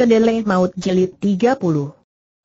Kedele Maut jelit 30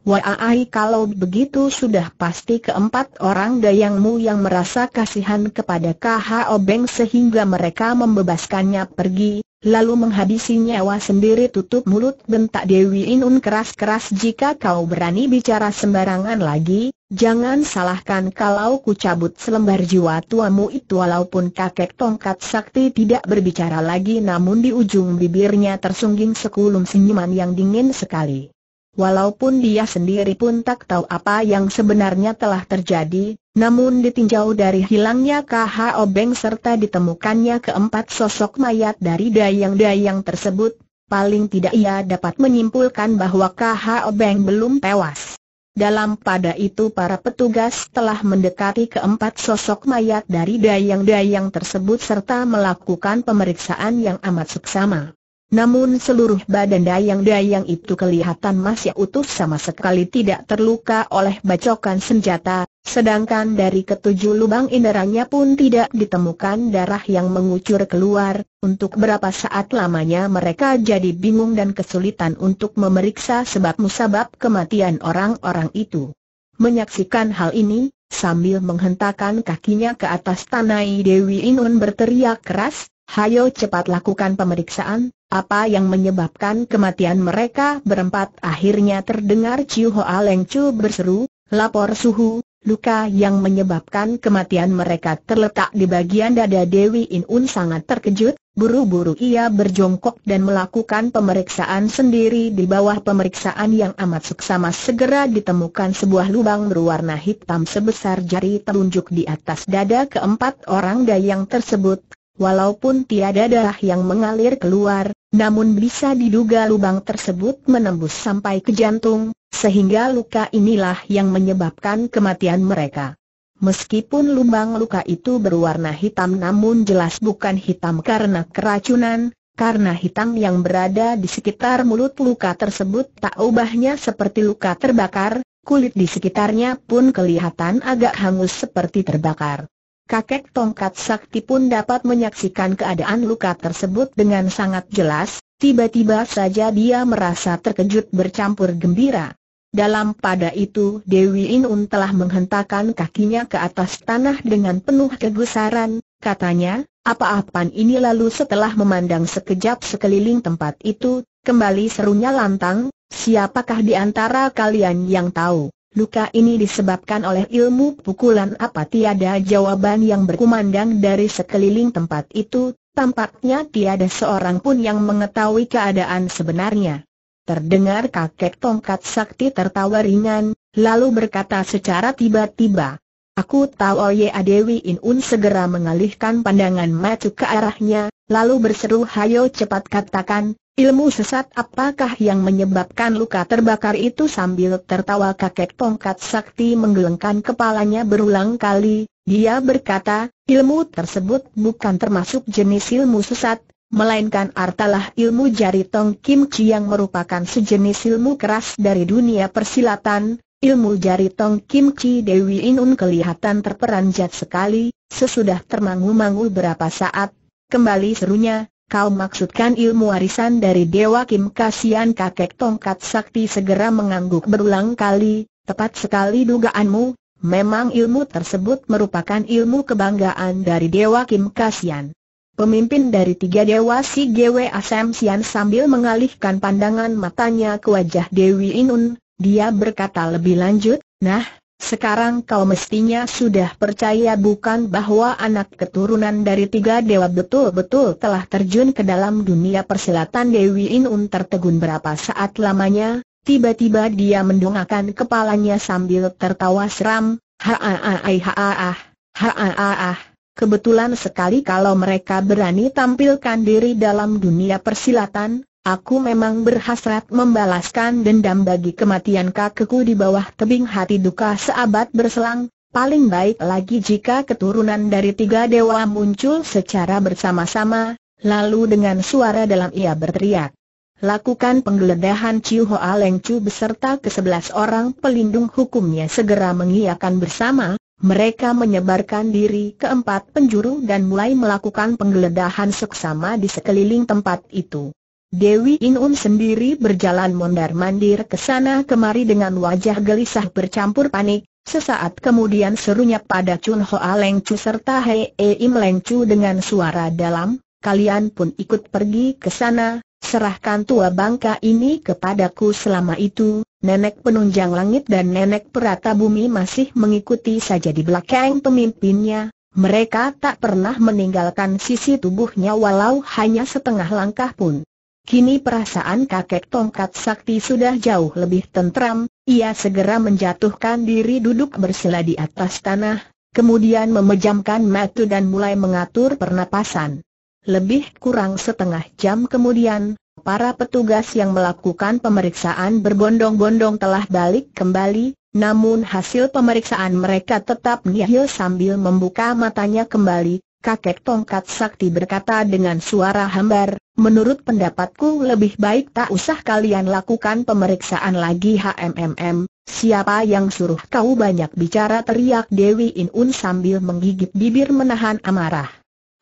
Wahai kalau begitu sudah pasti keempat orang dayangmu yang merasa kasihan kepada KH Obeng sehingga mereka membebaskannya pergi, lalu menghabisi nyawa sendiri tutup mulut bentak Dewi Inun keras-keras jika kau berani bicara sembarangan lagi, Jangan salahkan kalau ku cabut selembar jiwa tuamu itu walaupun kakek tongkat sakti tidak berbicara lagi namun di ujung bibirnya tersungging sekulum senyuman yang dingin sekali. Walaupun dia sendiri pun tak tahu apa yang sebenarnya telah terjadi, namun ditinjau dari hilangnya KH Obeng serta ditemukannya keempat sosok mayat dari dayang-dayang tersebut, paling tidak ia dapat menyimpulkan bahwa KH Obeng belum tewas. Dalam pada itu para petugas telah mendekati keempat sosok mayat dari dayang-dayang tersebut serta melakukan pemeriksaan yang amat seksama. Namun seluruh badan dayang-dayang itu kelihatan masih utuh sama sekali tidak terluka oleh bacokan senjata, sedangkan dari ketujuh lubang inderanya pun tidak ditemukan darah yang mengucur keluar, untuk berapa saat lamanya mereka jadi bingung dan kesulitan untuk memeriksa sebab-musabab kematian orang-orang itu. Menyaksikan hal ini, sambil menghentakkan kakinya ke atas tanah Dewi Inun berteriak keras, Hayo cepat lakukan pemeriksaan, apa yang menyebabkan kematian mereka berempat akhirnya terdengar Ciu Hoa Leng Chu berseru, lapor suhu, luka yang menyebabkan kematian mereka terletak di bagian dada Dewi In Un sangat terkejut, buru-buru ia berjongkok dan melakukan pemeriksaan sendiri di bawah pemeriksaan yang amat suksama segera ditemukan sebuah lubang berwarna hitam sebesar jari telunjuk di atas dada keempat orang dayang tersebut Walaupun tiada darah yang mengalir keluar, namun bisa diduga lubang tersebut menembus sampai ke jantung, sehingga luka inilah yang menyebabkan kematian mereka. Meskipun lubang luka itu berwarna hitam namun jelas bukan hitam karena keracunan, karena hitam yang berada di sekitar mulut luka tersebut tak ubahnya seperti luka terbakar, kulit di sekitarnya pun kelihatan agak hangus seperti terbakar kakek tongkat sakti pun dapat menyaksikan keadaan luka tersebut dengan sangat jelas, tiba-tiba saja dia merasa terkejut bercampur gembira. Dalam pada itu Dewi Inun telah menghentakkan kakinya ke atas tanah dengan penuh kegusaran, katanya, apa-apaan ini lalu setelah memandang sekejap sekeliling tempat itu, kembali serunya lantang, siapakah di antara kalian yang tahu? Luka ini disebabkan oleh ilmu pukulan apa tiada jawaban yang berkumandang dari sekeliling tempat itu, tampaknya tiada seorang pun yang mengetahui keadaan sebenarnya. Terdengar kakek tongkat sakti tertawa ringan, lalu berkata secara tiba-tiba, Aku tahu Oye Adewi Inun segera mengalihkan pandangan macu ke arahnya, lalu berseru hayo cepat katakan, Ilmu sesat apakah yang menyebabkan luka terbakar itu sambil tertawa kakek tongkat sakti menggelengkan kepalanya berulang kali, dia berkata, ilmu tersebut bukan termasuk jenis ilmu sesat, melainkan artalah ilmu jari Tong Kim Chi yang merupakan sejenis ilmu keras dari dunia persilatan, ilmu jari Tong Kim Chi Dewi Inun kelihatan terperanjat sekali, sesudah termangu-mangu berapa saat, kembali serunya, Kau maksudkan ilmu warisan dari Dewa Kim Kasian kakek tongkat sakti segera mengangguk berulang kali, tepat sekali dugaanmu, memang ilmu tersebut merupakan ilmu kebanggaan dari Dewa Kim Kasian. Pemimpin dari tiga dewa si Gwe Asem Sian sambil mengalihkan pandangan matanya ke wajah Dewi Inun, dia berkata lebih lanjut, Nah, sekarang kau mestinya sudah percaya bukan bahwa anak keturunan dari tiga dewa betul-betul telah terjun ke dalam dunia persilatan Dewi Inun tertegun berapa saat lamanya, tiba-tiba dia mendongakkan kepalanya sambil tertawa seram, ha haaah, haaah. Kebetulan sekali kalau mereka berani tampilkan diri dalam dunia persilatan, Aku memang berhasrat membalaskan dendam bagi kematian kakekku di bawah tebing hati duka seabad berselang, paling baik lagi jika keturunan dari tiga dewa muncul secara bersama-sama, lalu dengan suara dalam ia berteriak. Lakukan penggeledahan Ciu Hoa Leng Chu beserta ke sebelas orang pelindung hukumnya segera mengiakan bersama, mereka menyebarkan diri ke empat penjuru dan mulai melakukan penggeledahan seksama di sekeliling tempat itu. Dewi Inun sendiri berjalan mondar-mandir ke sana kemari dengan wajah gelisah bercampur panik, sesaat kemudian serunya pada Chun Hoa Leng Chu serta Hei e Im Leng Chu dengan suara dalam, kalian pun ikut pergi ke sana, serahkan tua bangka ini kepadaku selama itu, nenek penunjang langit dan nenek perata bumi masih mengikuti saja di belakang pemimpinnya, mereka tak pernah meninggalkan sisi tubuhnya walau hanya setengah langkah pun. Kini perasaan kakek tongkat sakti sudah jauh lebih tentram, ia segera menjatuhkan diri duduk bersila di atas tanah, kemudian memejamkan mata dan mulai mengatur pernapasan. Lebih kurang setengah jam kemudian, para petugas yang melakukan pemeriksaan berbondong-bondong telah balik kembali, namun hasil pemeriksaan mereka tetap nihil sambil membuka matanya kembali, Kakek Tongkat Sakti berkata dengan suara hambar, menurut pendapatku lebih baik tak usah kalian lakukan pemeriksaan lagi HMMM, siapa yang suruh kau banyak bicara teriak Dewi Inun sambil menggigit bibir menahan amarah.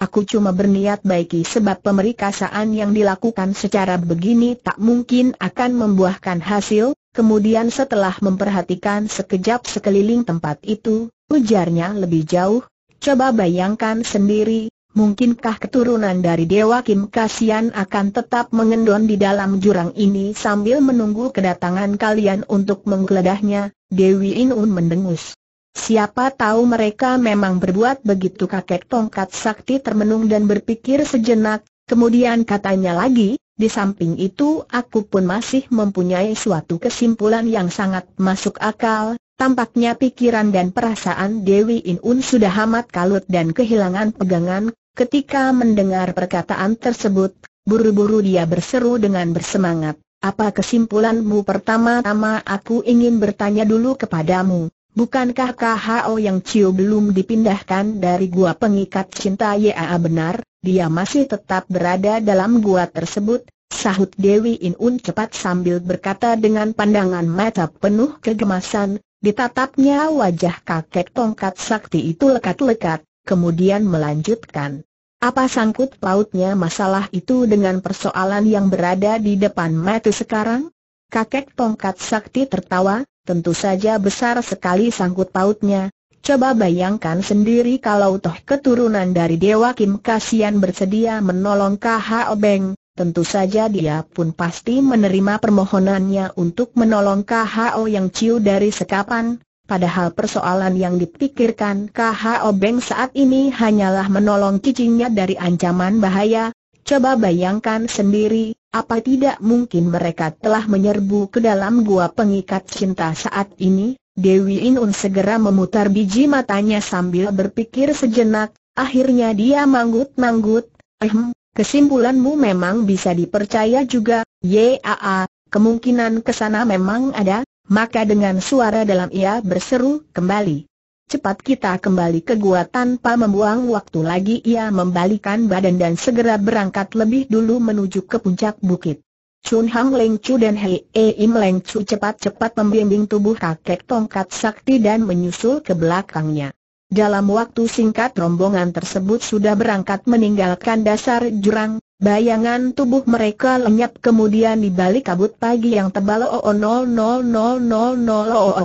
Aku cuma berniat baiki sebab pemeriksaan yang dilakukan secara begini tak mungkin akan membuahkan hasil, kemudian setelah memperhatikan sekejap sekeliling tempat itu, ujarnya lebih jauh, Coba bayangkan sendiri, mungkinkah keturunan dari Dewa Kim Kasian akan tetap mengendon di dalam jurang ini sambil menunggu kedatangan kalian untuk menggeledahnya, Dewi Inun mendengus. Siapa tahu mereka memang berbuat begitu kakek tongkat sakti termenung dan berpikir sejenak, kemudian katanya lagi, di samping itu aku pun masih mempunyai suatu kesimpulan yang sangat masuk akal, Tampaknya pikiran dan perasaan Dewi Inun sudah amat kalut dan kehilangan pegangan, ketika mendengar perkataan tersebut, buru-buru dia berseru dengan bersemangat, apa kesimpulanmu pertama-tama aku ingin bertanya dulu kepadamu, bukankah KHO yang Ciu belum dipindahkan dari gua pengikat cinta YAA benar, dia masih tetap berada dalam gua tersebut, Sahut Dewi Inun cepat sambil berkata dengan pandangan mata penuh kegemasan, Ditatapnya wajah kakek tongkat sakti itu lekat-lekat, kemudian melanjutkan. Apa sangkut pautnya masalah itu dengan persoalan yang berada di depan mata sekarang? Kakek tongkat sakti tertawa, tentu saja besar sekali sangkut pautnya. Coba bayangkan sendiri kalau toh keturunan dari Dewa Kim Kasian bersedia menolong KH Obeng, Tentu saja dia pun pasti menerima permohonannya untuk menolong KHO yang ciu dari sekapan, padahal persoalan yang dipikirkan KHO Beng saat ini hanyalah menolong cicinya dari ancaman bahaya, coba bayangkan sendiri, apa tidak mungkin mereka telah menyerbu ke dalam gua pengikat cinta saat ini? Dewi Inun segera memutar biji matanya sambil berpikir sejenak, akhirnya dia manggut-manggut, ehm, Kesimpulanmu memang bisa dipercaya juga, YAA, kemungkinan kesana memang ada, maka dengan suara dalam ia berseru kembali. Cepat kita kembali ke gua tanpa membuang waktu lagi ia membalikan badan dan segera berangkat lebih dulu menuju ke puncak bukit. Chun Hang Leng Chu dan Hei E Im Leng Chu cepat-cepat membimbing tubuh kakek tongkat sakti dan menyusul ke belakangnya. Dalam waktu singkat rombongan tersebut sudah berangkat meninggalkan dasar jurang, bayangan tubuh mereka lenyap kemudian dibalik kabut pagi yang tebal 000000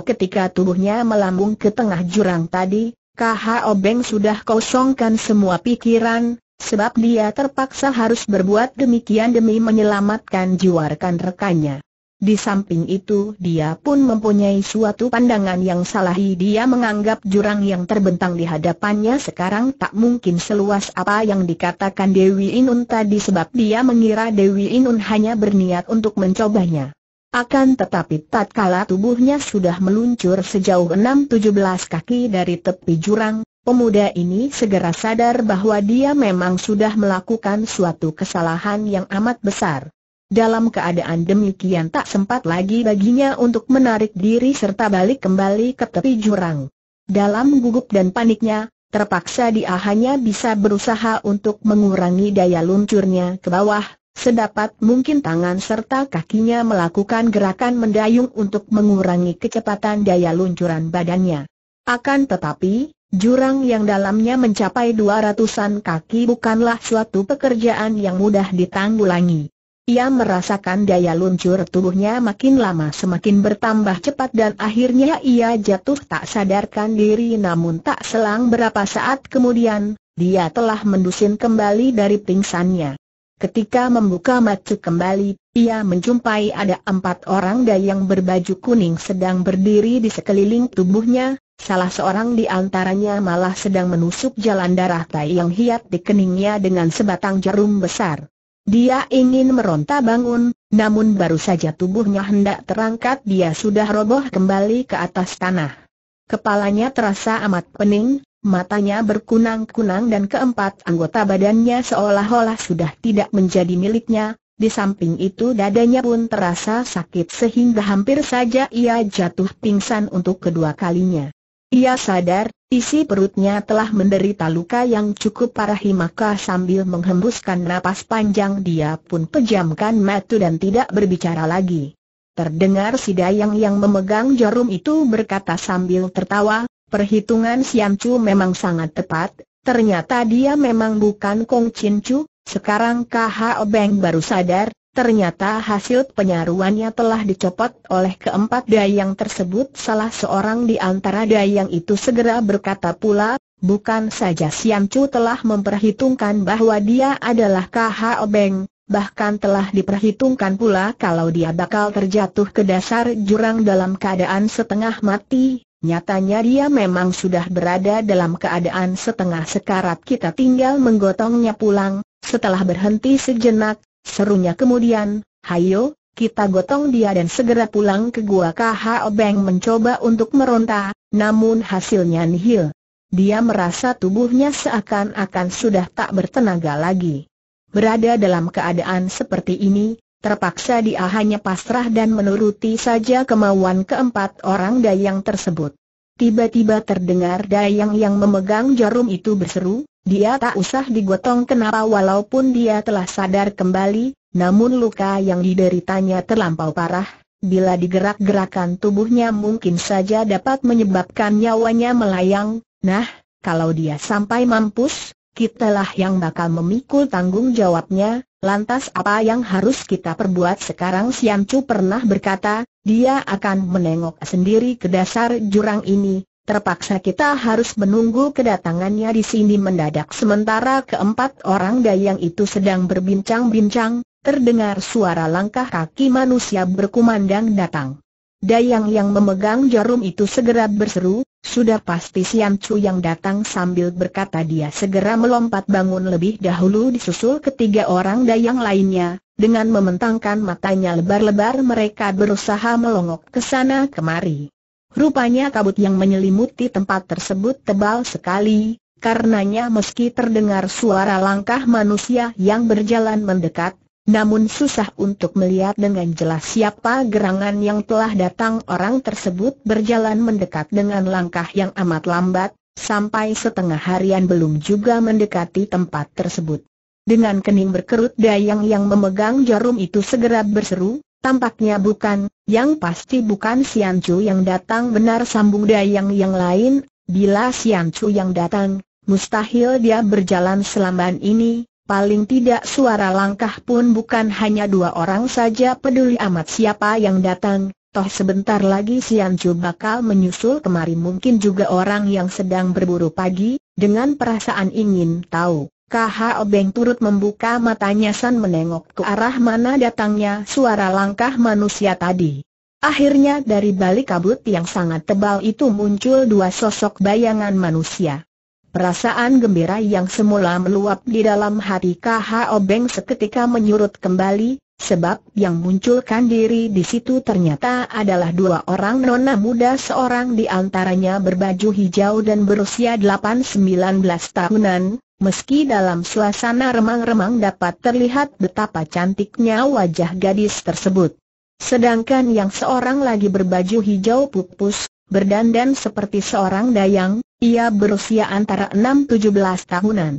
ketika tubuhnya melambung ke tengah jurang tadi, KHO Obeng sudah kosongkan semua pikiran, sebab dia terpaksa harus berbuat demikian demi menyelamatkan jiwa rekannya di samping itu dia pun mempunyai suatu pandangan yang salah dia menganggap jurang yang terbentang di hadapannya sekarang tak mungkin seluas apa yang dikatakan Dewi Inun tadi sebab dia mengira Dewi Inun hanya berniat untuk mencobanya. Akan tetapi tatkala tubuhnya sudah meluncur sejauh 6-17 kaki dari tepi jurang, pemuda ini segera sadar bahwa dia memang sudah melakukan suatu kesalahan yang amat besar. Dalam keadaan demikian tak sempat lagi baginya untuk menarik diri serta balik kembali ke tepi jurang. Dalam gugup dan paniknya, terpaksa dia hanya bisa berusaha untuk mengurangi daya luncurnya ke bawah, sedapat mungkin tangan serta kakinya melakukan gerakan mendayung untuk mengurangi kecepatan daya luncuran badannya. Akan tetapi, Jurang yang dalamnya mencapai dua ratusan kaki bukanlah suatu pekerjaan yang mudah ditanggulangi. Ia merasakan daya luncur tubuhnya makin lama semakin bertambah cepat dan akhirnya ia jatuh tak sadarkan diri namun tak selang berapa saat kemudian, dia telah mendusin kembali dari pingsannya. Ketika membuka mata kembali, ia menjumpai ada empat orang dayang yang berbaju kuning sedang berdiri di sekeliling tubuhnya, salah seorang di antaranya malah sedang menusuk jalan darah tai yang hiat di keningnya dengan sebatang jarum besar. Dia ingin meronta bangun, namun baru saja tubuhnya hendak terangkat dia sudah roboh kembali ke atas tanah. Kepalanya terasa amat pening, matanya berkunang-kunang dan keempat anggota badannya seolah-olah sudah tidak menjadi miliknya, di samping itu dadanya pun terasa sakit sehingga hampir saja ia jatuh pingsan untuk kedua kalinya. Ia sadar, isi perutnya telah menderita luka yang cukup parah maka sambil menghembuskan napas panjang dia pun pejamkan mata dan tidak berbicara lagi. Terdengar si Dayang yang memegang jarum itu berkata sambil tertawa, perhitungan Siam Chu memang sangat tepat, ternyata dia memang bukan Kong Chin Chu, sekarang KHO obeng baru sadar, Ternyata hasil penyaruannya telah dicopot oleh keempat dayang tersebut Salah seorang di antara dayang itu segera berkata pula Bukan saja Siam Chu telah memperhitungkan bahwa dia adalah KH Obeng Bahkan telah diperhitungkan pula kalau dia bakal terjatuh ke dasar jurang dalam keadaan setengah mati Nyatanya dia memang sudah berada dalam keadaan setengah sekarat kita tinggal menggotongnya pulang Setelah berhenti sejenak, Serunya kemudian, hayo, kita gotong dia dan segera pulang ke gua KH Obeng mencoba untuk meronta, namun hasilnya nihil. Dia merasa tubuhnya seakan-akan sudah tak bertenaga lagi. Berada dalam keadaan seperti ini, terpaksa dia hanya pasrah dan menuruti saja kemauan keempat orang dayang tersebut. Tiba-tiba terdengar dayang yang memegang jarum itu berseru, dia tak usah digotong kenapa walaupun dia telah sadar kembali, namun luka yang dideritanya terlampau parah, bila digerak-gerakan tubuhnya mungkin saja dapat menyebabkan nyawanya melayang, nah, kalau dia sampai mampus, kitalah yang bakal memikul tanggung jawabnya, lantas apa yang harus kita perbuat sekarang Siam pernah berkata, dia akan menengok sendiri ke dasar jurang ini, terpaksa kita harus menunggu kedatangannya di sini mendadak. Sementara keempat orang dayang itu sedang berbincang-bincang, terdengar suara langkah kaki manusia berkumandang datang. Dayang yang memegang jarum itu segera berseru, sudah pasti Sian Chu yang datang sambil berkata dia segera melompat bangun lebih dahulu disusul ketiga orang dayang lainnya, dengan mementangkan matanya lebar-lebar mereka berusaha melongok ke sana kemari. Rupanya kabut yang menyelimuti tempat tersebut tebal sekali, karenanya meski terdengar suara langkah manusia yang berjalan mendekat, namun susah untuk melihat dengan jelas siapa gerangan yang telah datang orang tersebut berjalan mendekat dengan langkah yang amat lambat, sampai setengah harian belum juga mendekati tempat tersebut. Dengan kening berkerut dayang yang memegang jarum itu segera berseru, Tampaknya bukan, yang pasti bukan Sian Chu yang datang benar sambung Dayang yang lain, bila Sian Chu yang datang, mustahil dia berjalan selamban ini, paling tidak suara langkah pun bukan hanya dua orang saja peduli amat siapa yang datang, toh sebentar lagi Sian Chu bakal menyusul kemari mungkin juga orang yang sedang berburu pagi, dengan perasaan ingin tahu. Kho Beng turut membuka matanya san menengok ke arah mana datangnya suara langkah manusia tadi. Akhirnya dari balik kabut yang sangat tebal itu muncul dua sosok bayangan manusia. Perasaan gembira yang semula meluap di dalam hati Kho Beng seketika menyurut kembali, sebab yang munculkan diri di situ ternyata adalah dua orang nona muda seorang di antaranya berbaju hijau dan berusia 8-19 tahunan, Meski dalam suasana remang-remang dapat terlihat betapa cantiknya wajah gadis tersebut. Sedangkan yang seorang lagi berbaju hijau pupus, berdandan seperti seorang dayang, ia berusia antara 6-17 tahunan.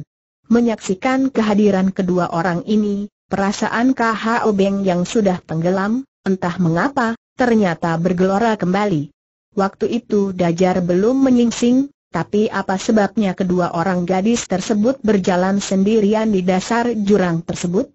Menyaksikan kehadiran kedua orang ini, perasaan KH Obeng yang sudah tenggelam, entah mengapa, ternyata bergelora kembali. Waktu itu Dajar belum menyingsing, tapi apa sebabnya kedua orang gadis tersebut berjalan sendirian di dasar jurang tersebut?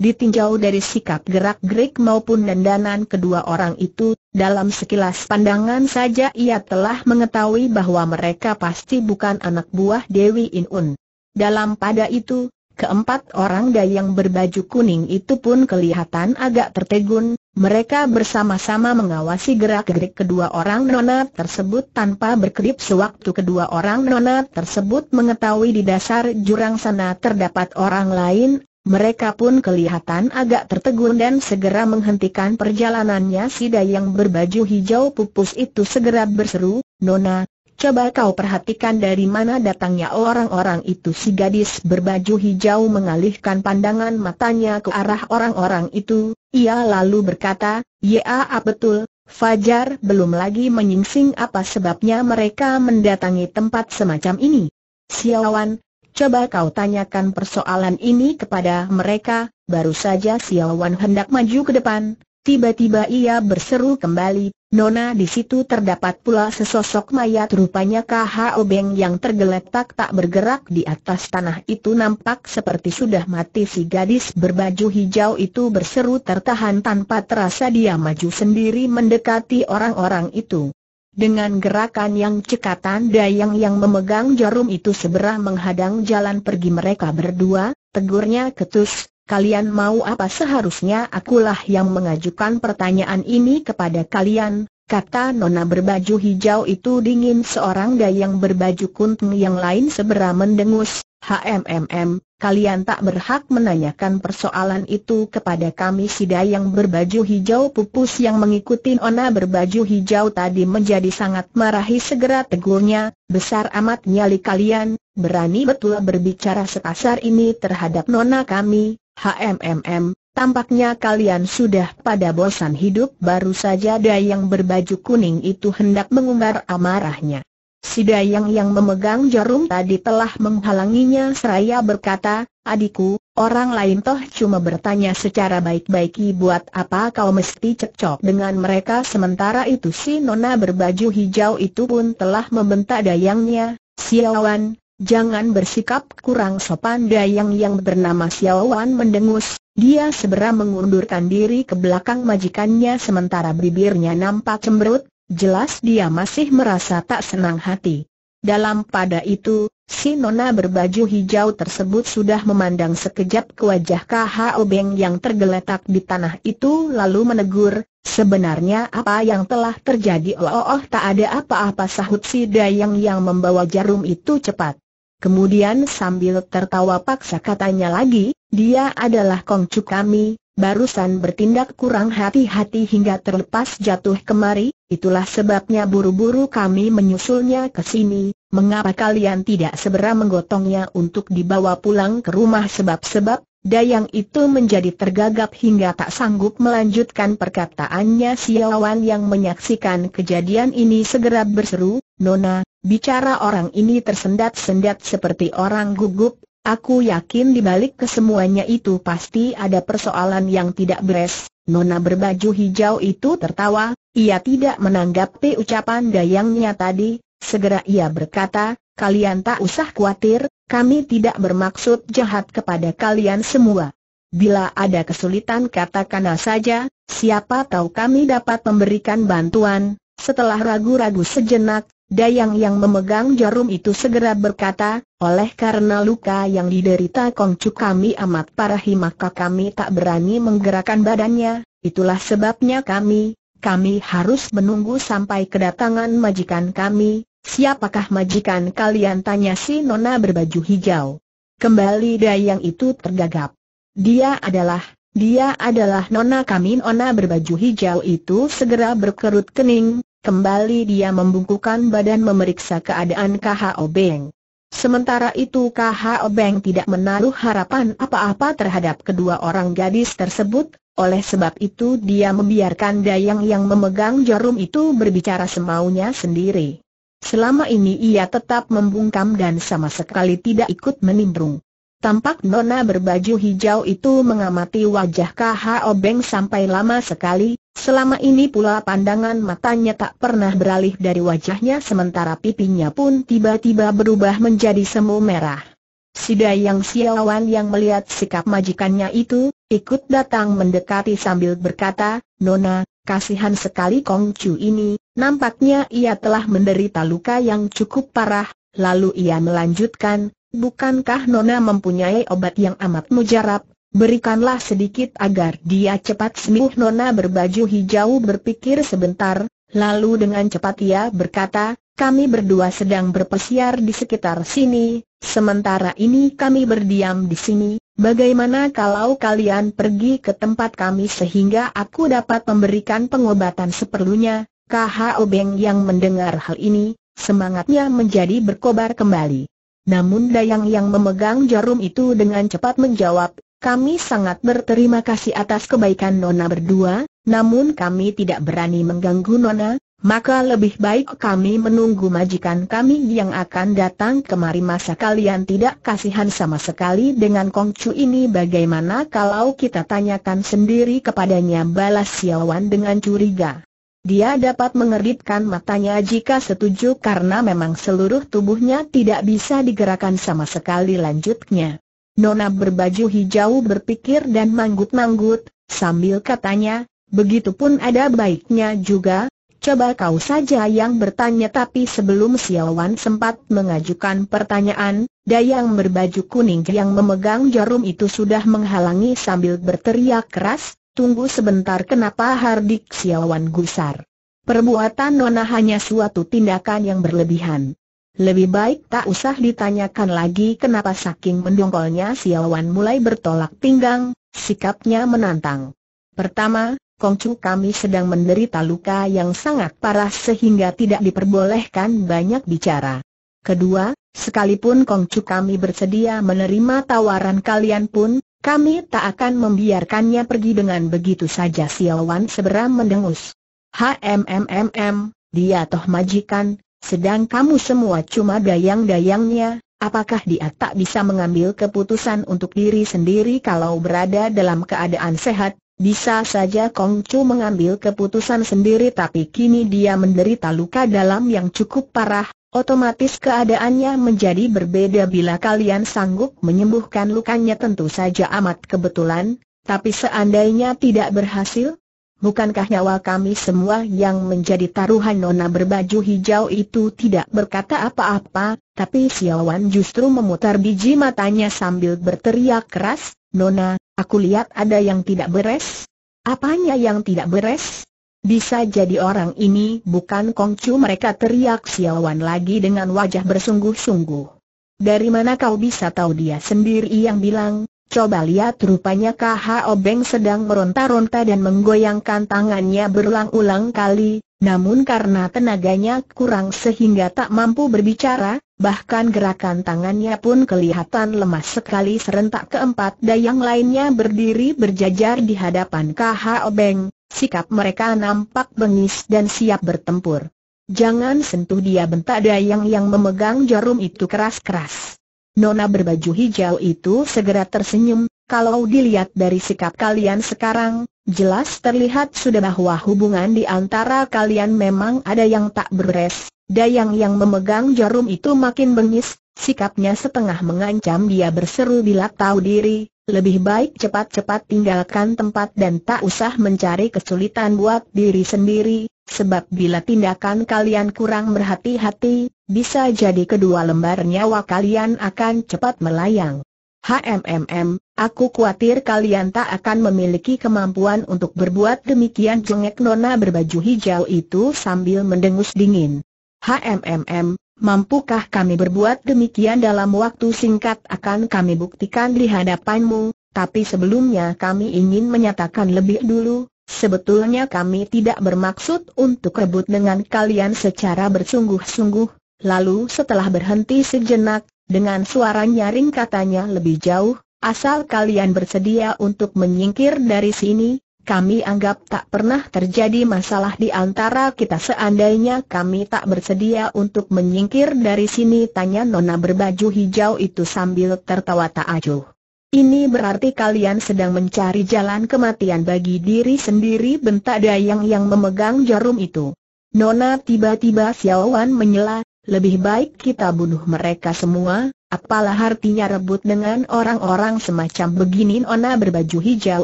Ditinjau dari sikap gerak-gerik maupun dandanan kedua orang itu, dalam sekilas pandangan saja ia telah mengetahui bahwa mereka pasti bukan anak buah Dewi Inun. Dalam pada itu, Keempat orang dayang berbaju kuning itu pun kelihatan agak tertegun, mereka bersama-sama mengawasi gerak-gerik kedua orang nona tersebut tanpa berkedip sewaktu kedua orang nona tersebut mengetahui di dasar jurang sana terdapat orang lain, mereka pun kelihatan agak tertegun dan segera menghentikan perjalanannya si dayang berbaju hijau pupus itu segera berseru, Nona, Coba kau perhatikan dari mana datangnya orang-orang itu si gadis berbaju hijau mengalihkan pandangan matanya ke arah orang-orang itu, ia lalu berkata, ya ah, betul, Fajar belum lagi menyingsing apa sebabnya mereka mendatangi tempat semacam ini. Siawan, coba kau tanyakan persoalan ini kepada mereka, baru saja Siawan hendak maju ke depan, tiba-tiba ia berseru kembali, Nona di situ terdapat pula sesosok mayat rupanya KH Obeng yang tergeletak tak bergerak di atas tanah itu nampak seperti sudah mati si gadis berbaju hijau itu berseru tertahan tanpa terasa dia maju sendiri mendekati orang-orang itu. Dengan gerakan yang cekatan Dayang yang memegang jarum itu seberah menghadang jalan pergi mereka berdua, tegurnya ketus, kalian mau apa seharusnya akulah yang mengajukan pertanyaan ini kepada kalian, kata nona berbaju hijau itu dingin seorang dayang berbaju kunting yang lain sebera mendengus, HMMM, kalian tak berhak menanyakan persoalan itu kepada kami si dayang berbaju hijau pupus yang mengikuti nona berbaju hijau tadi menjadi sangat marahi segera tegurnya, besar amat nyali kalian, berani betul berbicara sekasar ini terhadap nona kami, HMMM, tampaknya kalian sudah pada bosan hidup baru saja Dayang berbaju kuning itu hendak mengumbar amarahnya. Si Dayang yang memegang jarum tadi telah menghalanginya seraya berkata, adikku, orang lain toh cuma bertanya secara baik-baik buat apa kau mesti cekcok dengan mereka sementara itu si Nona berbaju hijau itu pun telah membentak Dayangnya, Siawan, Jangan bersikap kurang sopan Dayang yang bernama Siawan mendengus, dia segera mengundurkan diri ke belakang majikannya sementara bibirnya nampak cemberut, jelas dia masih merasa tak senang hati. Dalam pada itu, si nona berbaju hijau tersebut sudah memandang sekejap ke wajah Kha Obeng yang tergeletak di tanah itu lalu menegur, Sebenarnya apa yang telah terjadi? oh, oh, oh tak ada apa-apa sahut si Dayang yang membawa jarum itu cepat. Kemudian sambil tertawa paksa katanya lagi, dia adalah kongcu kami, barusan bertindak kurang hati-hati hingga terlepas jatuh kemari, itulah sebabnya buru-buru kami menyusulnya ke sini, mengapa kalian tidak segera menggotongnya untuk dibawa pulang ke rumah sebab-sebab, dayang itu menjadi tergagap hingga tak sanggup melanjutkan perkataannya Siawan yang menyaksikan kejadian ini segera berseru, Nona, Bicara orang ini tersendat-sendat seperti orang gugup, aku yakin di balik kesemuanya itu pasti ada persoalan yang tidak beres. Nona berbaju hijau itu tertawa, ia tidak menanggapi ucapan dayangnya tadi, segera ia berkata, kalian tak usah khawatir, kami tidak bermaksud jahat kepada kalian semua. Bila ada kesulitan katakanlah saja, siapa tahu kami dapat memberikan bantuan, setelah ragu-ragu sejenak, Dayang yang memegang jarum itu segera berkata, oleh karena luka yang diderita Kongcu kami amat parah maka kami tak berani menggerakkan badannya, itulah sebabnya kami, kami harus menunggu sampai kedatangan majikan kami, siapakah majikan kalian tanya si Nona berbaju hijau. Kembali dayang itu tergagap. Dia adalah, dia adalah Nona kami Nona berbaju hijau itu segera berkerut kening, Kembali dia membungkukan badan memeriksa keadaan KHO Obeng. Sementara itu KHO Obeng tidak menaruh harapan apa-apa terhadap kedua orang gadis tersebut, oleh sebab itu dia membiarkan Dayang yang memegang jarum itu berbicara semaunya sendiri. Selama ini ia tetap membungkam dan sama sekali tidak ikut menimbrung. Tampak nona berbaju hijau itu mengamati wajah KHO Obeng sampai lama sekali, Selama ini pula pandangan matanya tak pernah beralih dari wajahnya sementara pipinya pun tiba-tiba berubah menjadi semu merah. Si Dayang Siawan yang melihat sikap majikannya itu, ikut datang mendekati sambil berkata, Nona, kasihan sekali Kong Chu ini, nampaknya ia telah menderita luka yang cukup parah, lalu ia melanjutkan, bukankah Nona mempunyai obat yang amat mujarab, Berikanlah sedikit agar dia cepat sembuh Nona berbaju hijau berpikir sebentar, lalu dengan cepat ia berkata, kami berdua sedang berpesiar di sekitar sini, sementara ini kami berdiam di sini, bagaimana kalau kalian pergi ke tempat kami sehingga aku dapat memberikan pengobatan seperlunya, KH Obeng yang mendengar hal ini, semangatnya menjadi berkobar kembali. Namun Dayang yang memegang jarum itu dengan cepat menjawab, kami sangat berterima kasih atas kebaikan Nona berdua, namun kami tidak berani mengganggu Nona, maka lebih baik kami menunggu majikan kami yang akan datang kemari masa kalian tidak kasihan sama sekali dengan Kongcu ini bagaimana kalau kita tanyakan sendiri kepadanya balas Siawan dengan curiga. Dia dapat mengeritkan matanya jika setuju karena memang seluruh tubuhnya tidak bisa digerakkan sama sekali lanjutnya. Nona berbaju hijau berpikir dan manggut-manggut, sambil katanya, begitupun ada baiknya juga, coba kau saja yang bertanya tapi sebelum Siawan sempat mengajukan pertanyaan, Dayang berbaju kuning yang memegang jarum itu sudah menghalangi sambil berteriak keras, tunggu sebentar kenapa Hardik Siawan gusar. Perbuatan Nona hanya suatu tindakan yang berlebihan. Lebih baik tak usah ditanyakan lagi kenapa saking mendongkolnya Siawan mulai bertolak pinggang, sikapnya menantang. Pertama, Kongcu kami sedang menderita luka yang sangat parah sehingga tidak diperbolehkan banyak bicara. Kedua, sekalipun Kongcu kami bersedia menerima tawaran kalian pun, kami tak akan membiarkannya pergi dengan begitu saja Siawan segera mendengus. HMMMM, dia toh majikan, sedang kamu semua cuma dayang-dayangnya, apakah dia tak bisa mengambil keputusan untuk diri sendiri kalau berada dalam keadaan sehat? Bisa saja Kong Chu mengambil keputusan sendiri tapi kini dia menderita luka dalam yang cukup parah, otomatis keadaannya menjadi berbeda bila kalian sanggup menyembuhkan lukanya tentu saja amat kebetulan, tapi seandainya tidak berhasil, Bukankah nyawa kami semua yang menjadi taruhan nona berbaju hijau itu tidak berkata apa-apa, tapi Siawan justru memutar biji matanya sambil berteriak keras, Nona, aku lihat ada yang tidak beres. Apanya yang tidak beres? Bisa jadi orang ini bukan Kongcu mereka teriak Siawan lagi dengan wajah bersungguh-sungguh. Dari mana kau bisa tahu dia sendiri yang bilang, Coba lihat rupanya KH Obeng sedang meronta-ronta dan menggoyangkan tangannya berulang-ulang kali, namun karena tenaganya kurang sehingga tak mampu berbicara, bahkan gerakan tangannya pun kelihatan lemas sekali serentak keempat dayang lainnya berdiri berjajar di hadapan KH Obeng, sikap mereka nampak bengis dan siap bertempur. Jangan sentuh dia bentak dayang yang memegang jarum itu keras-keras. Nona berbaju hijau itu segera tersenyum, kalau dilihat dari sikap kalian sekarang, jelas terlihat sudah bahwa hubungan di antara kalian memang ada yang tak beres. Dayang yang memegang jarum itu makin bengis, sikapnya setengah mengancam dia berseru bila tahu diri, lebih baik cepat-cepat tinggalkan tempat dan tak usah mencari kesulitan buat diri sendiri, Sebab bila tindakan kalian kurang berhati-hati, bisa jadi kedua lembar nyawa kalian akan cepat melayang. HMMM, aku khawatir kalian tak akan memiliki kemampuan untuk berbuat demikian jengek nona berbaju hijau itu sambil mendengus dingin. HMMM, mampukah kami berbuat demikian dalam waktu singkat akan kami buktikan di hadapanmu, tapi sebelumnya kami ingin menyatakan lebih dulu, Sebetulnya kami tidak bermaksud untuk rebut dengan kalian secara bersungguh-sungguh, lalu setelah berhenti sejenak, dengan suara nyaring katanya lebih jauh, asal kalian bersedia untuk menyingkir dari sini, kami anggap tak pernah terjadi masalah di antara kita seandainya kami tak bersedia untuk menyingkir dari sini tanya Nona berbaju hijau itu sambil tertawa tak acuh. Ini berarti kalian sedang mencari jalan kematian bagi diri sendiri bentak Dayang yang memegang jarum itu. Nona tiba-tiba Xiaowan menyela, lebih baik kita bunuh mereka semua, apalah artinya rebut dengan orang-orang semacam begini Nona berbaju hijau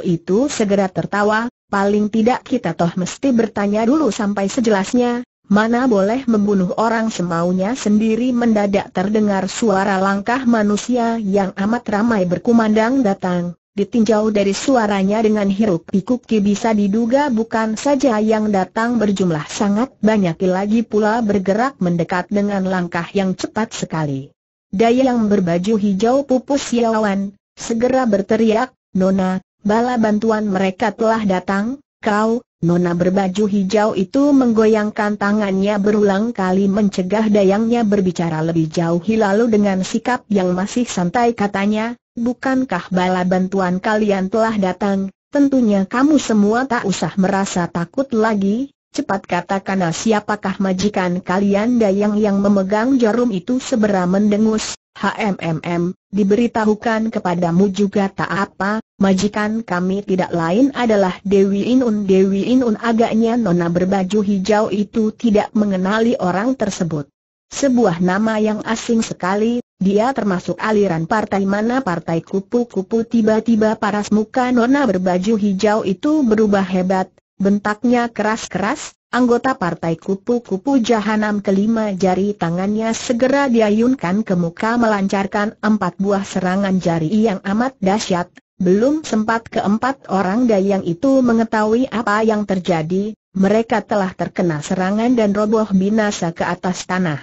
itu segera tertawa, paling tidak kita toh mesti bertanya dulu sampai sejelasnya, Mana boleh membunuh orang semaunya sendiri mendadak terdengar suara langkah manusia yang amat ramai berkumandang datang. Ditinjau dari suaranya dengan hiruk pikuk bisa diduga bukan saja yang datang berjumlah sangat banyak lagi pula bergerak mendekat dengan langkah yang cepat sekali. Daya yang berbaju hijau pupus siawan segera berteriak, Nona, bala bantuan mereka telah datang, kau, Nona berbaju hijau itu menggoyangkan tangannya berulang kali mencegah dayangnya berbicara lebih jauh lalu dengan sikap yang masih santai katanya, bukankah bala bantuan kalian telah datang, tentunya kamu semua tak usah merasa takut lagi, cepat katakanlah siapakah majikan kalian dayang yang memegang jarum itu sebera mendengus, HMMM, diberitahukan kepadamu juga tak apa, majikan kami tidak lain adalah Dewi Inun. Dewi Inun agaknya nona berbaju hijau itu tidak mengenali orang tersebut. Sebuah nama yang asing sekali, dia termasuk aliran partai mana partai kupu-kupu tiba-tiba paras muka nona berbaju hijau itu berubah hebat, Bentaknya keras-keras, anggota partai kupu-kupu jahanam kelima jari tangannya segera diayunkan ke muka melancarkan empat buah serangan jari yang amat dahsyat. Belum sempat keempat orang dayang itu mengetahui apa yang terjadi, mereka telah terkena serangan dan roboh binasa ke atas tanah.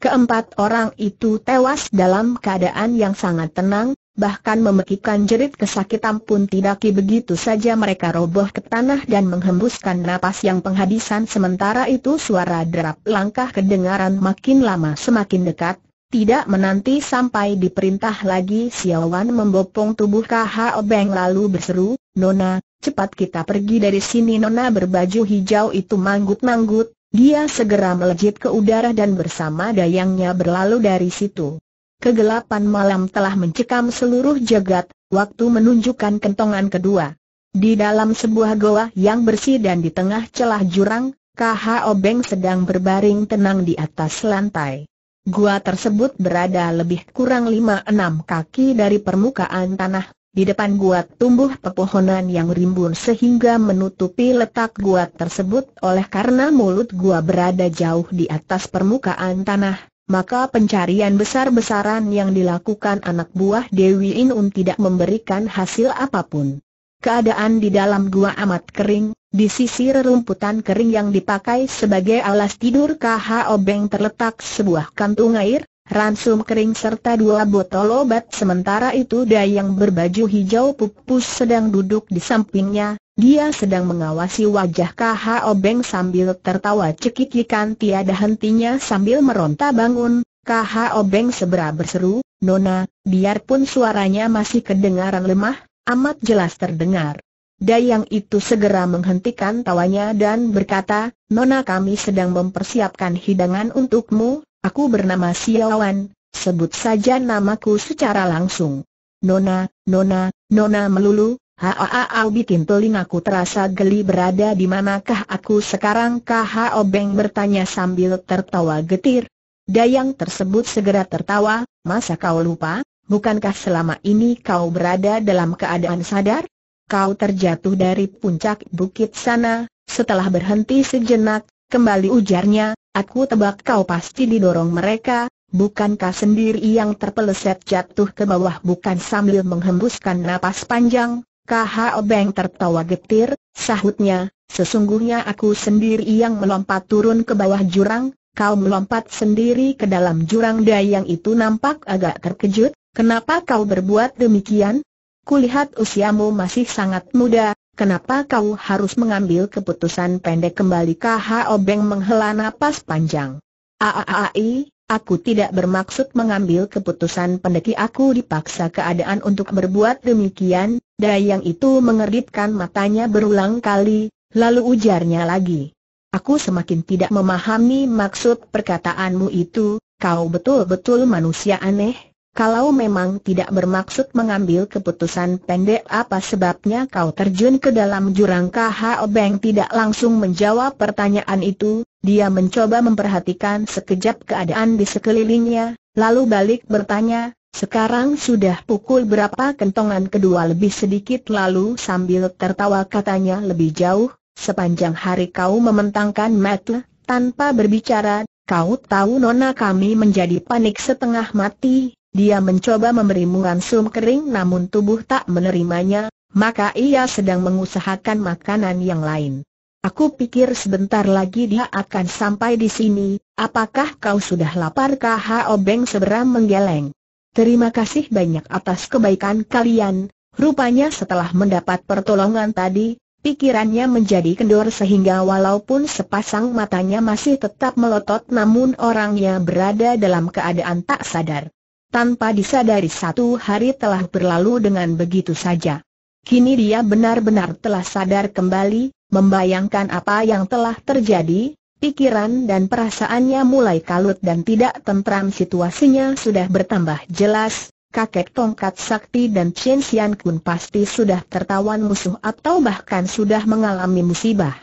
Keempat orang itu tewas dalam keadaan yang sangat tenang, bahkan memekikkan jerit kesakitan pun tidak begitu saja mereka roboh ke tanah dan menghembuskan napas yang penghabisan sementara itu suara derap langkah kedengaran makin lama semakin dekat, tidak menanti sampai diperintah lagi Siawan membopong tubuh KHO Beng lalu berseru, Nona, cepat kita pergi dari sini Nona berbaju hijau itu manggut-manggut, dia segera melejit ke udara dan bersama dayangnya berlalu dari situ. Kegelapan malam telah mencekam seluruh jagat, waktu menunjukkan kentongan kedua. Di dalam sebuah goa yang bersih dan di tengah celah jurang, KH Obeng sedang berbaring tenang di atas lantai. Gua tersebut berada lebih kurang 5-6 kaki dari permukaan tanah. Di depan gua tumbuh pepohonan yang rimbun sehingga menutupi letak gua tersebut oleh karena mulut gua berada jauh di atas permukaan tanah maka pencarian besar-besaran yang dilakukan anak buah Dewi Inun tidak memberikan hasil apapun. Keadaan di dalam gua amat kering, di sisi rerumputan kering yang dipakai sebagai alas tidur KH Obeng terletak sebuah kantung air, ransum kering serta dua botol obat sementara itu Dayang berbaju hijau pupus sedang duduk di sampingnya, dia sedang mengawasi wajah KH Obeng sambil tertawa cekikikan tiada hentinya sambil meronta bangun. KH Obeng segera berseru, Nona, biarpun suaranya masih kedengaran lemah, amat jelas terdengar. Dayang itu segera menghentikan tawanya dan berkata, Nona kami sedang mempersiapkan hidangan untukmu, aku bernama Siawan, sebut saja namaku secara langsung. Nona, Nona, Nona melulu, Hao bikin aku terasa geli berada di manakah aku sekarang Kha obeng bertanya sambil tertawa getir. Dayang tersebut segera tertawa, masa kau lupa, bukankah selama ini kau berada dalam keadaan sadar? Kau terjatuh dari puncak bukit sana, setelah berhenti sejenak, kembali ujarnya, aku tebak kau pasti didorong mereka, Bukankah sendiri yang terpeleset jatuh ke bawah bukan sambil menghembuskan napas panjang, KHO Beng tertawa getir, sahutnya, sesungguhnya aku sendiri yang melompat turun ke bawah jurang, kau melompat sendiri ke dalam jurang dayang itu nampak agak terkejut, kenapa kau berbuat demikian? Kulihat usiamu masih sangat muda, kenapa kau harus mengambil keputusan pendek kembali KHO Beng menghela napas panjang. Aaai, Aku tidak bermaksud mengambil keputusan pendeki aku dipaksa keadaan untuk berbuat demikian, Dayang itu mengeritkan matanya berulang kali, lalu ujarnya lagi. Aku semakin tidak memahami maksud perkataanmu itu, kau betul-betul manusia aneh, kalau memang tidak bermaksud mengambil keputusan pendek apa sebabnya kau terjun ke dalam jurang KHO Obeng tidak langsung menjawab pertanyaan itu, dia mencoba memperhatikan sekejap keadaan di sekelilingnya, lalu balik bertanya, sekarang sudah pukul berapa kentongan kedua lebih sedikit lalu sambil tertawa katanya lebih jauh, sepanjang hari kau mementangkan metle, tanpa berbicara, kau tahu nona kami menjadi panik setengah mati, dia mencoba memberi sum kering namun tubuh tak menerimanya, maka ia sedang mengusahakan makanan yang lain. Aku pikir sebentar lagi dia akan sampai di sini, apakah kau sudah lapar kah? Obeng seberam menggeleng. Terima kasih banyak atas kebaikan kalian, rupanya setelah mendapat pertolongan tadi, pikirannya menjadi kendor sehingga walaupun sepasang matanya masih tetap melotot namun orangnya berada dalam keadaan tak sadar. Tanpa disadari satu hari telah berlalu dengan begitu saja. Kini dia benar-benar telah sadar kembali, Membayangkan apa yang telah terjadi, pikiran dan perasaannya mulai kalut dan tidak tentram situasinya sudah bertambah jelas, kakek tongkat sakti dan Chen Xian Kun pasti sudah tertawan musuh atau bahkan sudah mengalami musibah.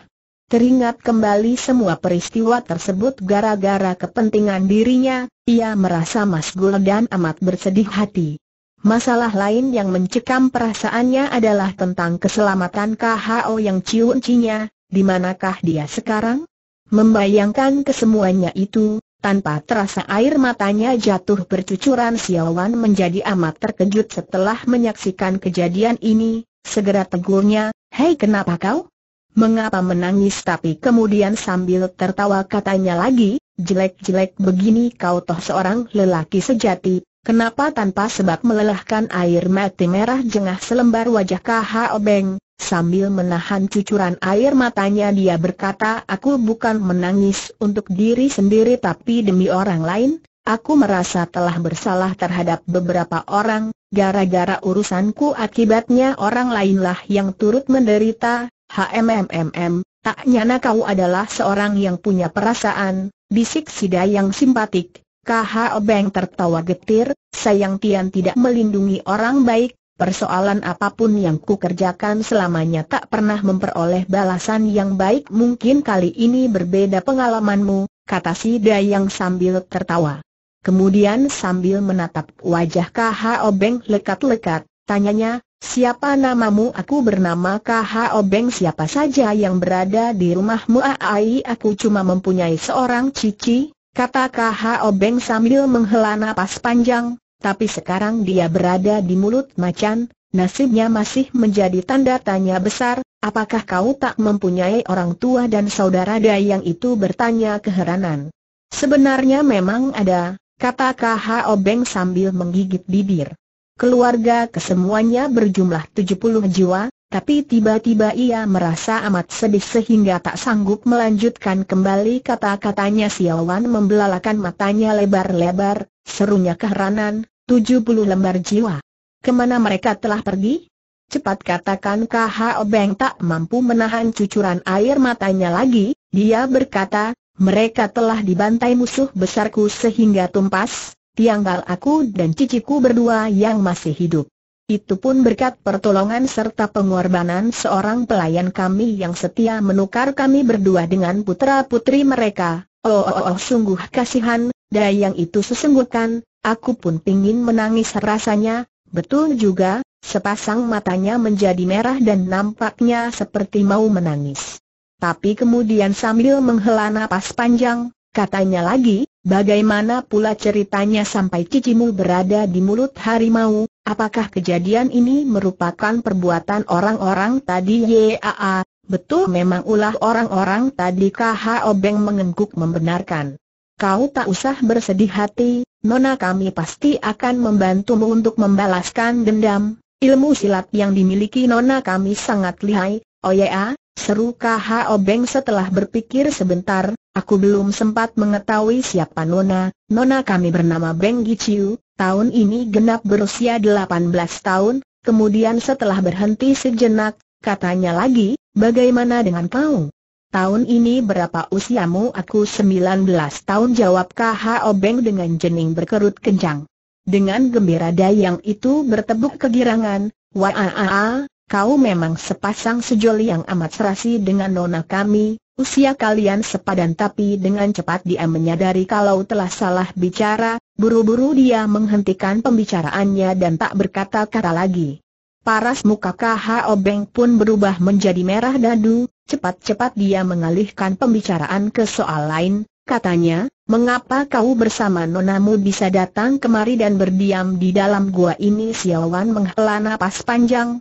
Teringat kembali semua peristiwa tersebut gara-gara kepentingan dirinya, ia merasa masgul dan amat bersedih hati. Masalah lain yang mencekam perasaannya adalah tentang keselamatan KHO yang ciuncinya, di manakah dia sekarang? Membayangkan kesemuanya itu, tanpa terasa air matanya jatuh bercucuran Siawan menjadi amat terkejut setelah menyaksikan kejadian ini, segera tegurnya, Hei kenapa kau? Mengapa menangis tapi kemudian sambil tertawa katanya lagi, jelek-jelek begini kau toh seorang lelaki sejati, Kenapa tanpa sebab melelahkan air mati merah jengah selembar wajah KH Obeng, sambil menahan cucuran air matanya dia berkata aku bukan menangis untuk diri sendiri tapi demi orang lain, aku merasa telah bersalah terhadap beberapa orang, gara-gara urusanku akibatnya orang lainlah yang turut menderita, HMMMM, tak nyana kau adalah seorang yang punya perasaan, bisik Sida yang simpatik. KHO Beng tertawa getir, sayang Tian tidak melindungi orang baik, persoalan apapun yang ku kerjakan selamanya tak pernah memperoleh balasan yang baik mungkin kali ini berbeda pengalamanmu, kata si Dayang sambil tertawa. Kemudian sambil menatap wajah KHO Beng lekat-lekat, tanyanya, siapa namamu? Aku bernama KHO Beng siapa saja yang berada di rumahmu? Aai, aku cuma mempunyai seorang cici, kata KHO Beng sambil menghela napas panjang, tapi sekarang dia berada di mulut macan, nasibnya masih menjadi tanda tanya besar, apakah kau tak mempunyai orang tua dan saudara dayang itu bertanya keheranan. Sebenarnya memang ada, kata KHO Beng sambil menggigit bibir. Keluarga kesemuanya berjumlah 70 jiwa, tapi tiba-tiba ia merasa amat sedih sehingga tak sanggup melanjutkan kembali kata-katanya Siawan membelalakan matanya lebar-lebar, serunya keheranan, "Tujuh puluh lembar jiwa. Kemana mereka telah pergi? Cepat katakan KHO Obeng tak mampu menahan cucuran air matanya lagi, dia berkata, mereka telah dibantai musuh besarku sehingga tumpas, tianggal aku dan ciciku berdua yang masih hidup. Itu pun berkat pertolongan serta pengorbanan seorang pelayan kami yang setia menukar kami berdua dengan putra-putri mereka. Oh, oh, oh, sungguh kasihan, dayang itu sesungguhkan, aku pun pingin menangis rasanya, betul juga, sepasang matanya menjadi merah dan nampaknya seperti mau menangis. Tapi kemudian sambil menghela napas panjang, katanya lagi, bagaimana pula ceritanya sampai cicimu berada di mulut harimau, Apakah kejadian ini merupakan perbuatan orang-orang tadi YAA? Betul memang ulah orang-orang tadi KH Obeng mengengguk membenarkan. Kau tak usah bersedih hati, Nona kami pasti akan membantumu untuk membalaskan dendam. Ilmu silat yang dimiliki Nona kami sangat lihai, oh ya, seru KH Obeng setelah berpikir sebentar, Aku belum sempat mengetahui siapa Nona, Nona kami bernama Beng Giciu, tahun ini genap berusia 18 tahun, kemudian setelah berhenti sejenak, katanya lagi, bagaimana dengan kau? Tahun ini berapa usiamu? Aku 19 tahun jawab KH Obeng dengan jening berkerut kencang. Dengan gembira dayang itu bertebuk kegirangan, waaah, ah, ah, ah. kau memang sepasang sejoli yang amat serasi dengan nona kami, Usia kalian sepadan tapi dengan cepat dia menyadari kalau telah salah bicara, buru-buru dia menghentikan pembicaraannya dan tak berkata-kata lagi. Paras muka KHO Beng pun berubah menjadi merah dadu, cepat-cepat dia mengalihkan pembicaraan ke soal lain, katanya, mengapa kau bersama nonamu bisa datang kemari dan berdiam di dalam gua ini Siawan menghela napas panjang,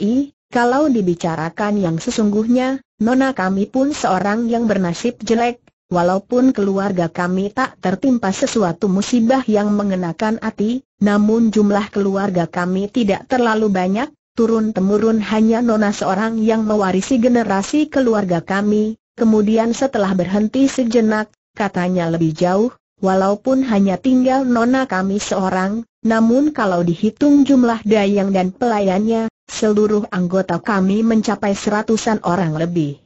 i, kalau dibicarakan yang sesungguhnya, Nona kami pun seorang yang bernasib jelek, walaupun keluarga kami tak tertimpa sesuatu musibah yang mengenakan hati, namun jumlah keluarga kami tidak terlalu banyak, turun-temurun hanya Nona seorang yang mewarisi generasi keluarga kami, kemudian setelah berhenti sejenak, katanya lebih jauh, walaupun hanya tinggal Nona kami seorang, namun kalau dihitung jumlah dayang dan pelayannya, Seluruh anggota kami mencapai seratusan orang lebih.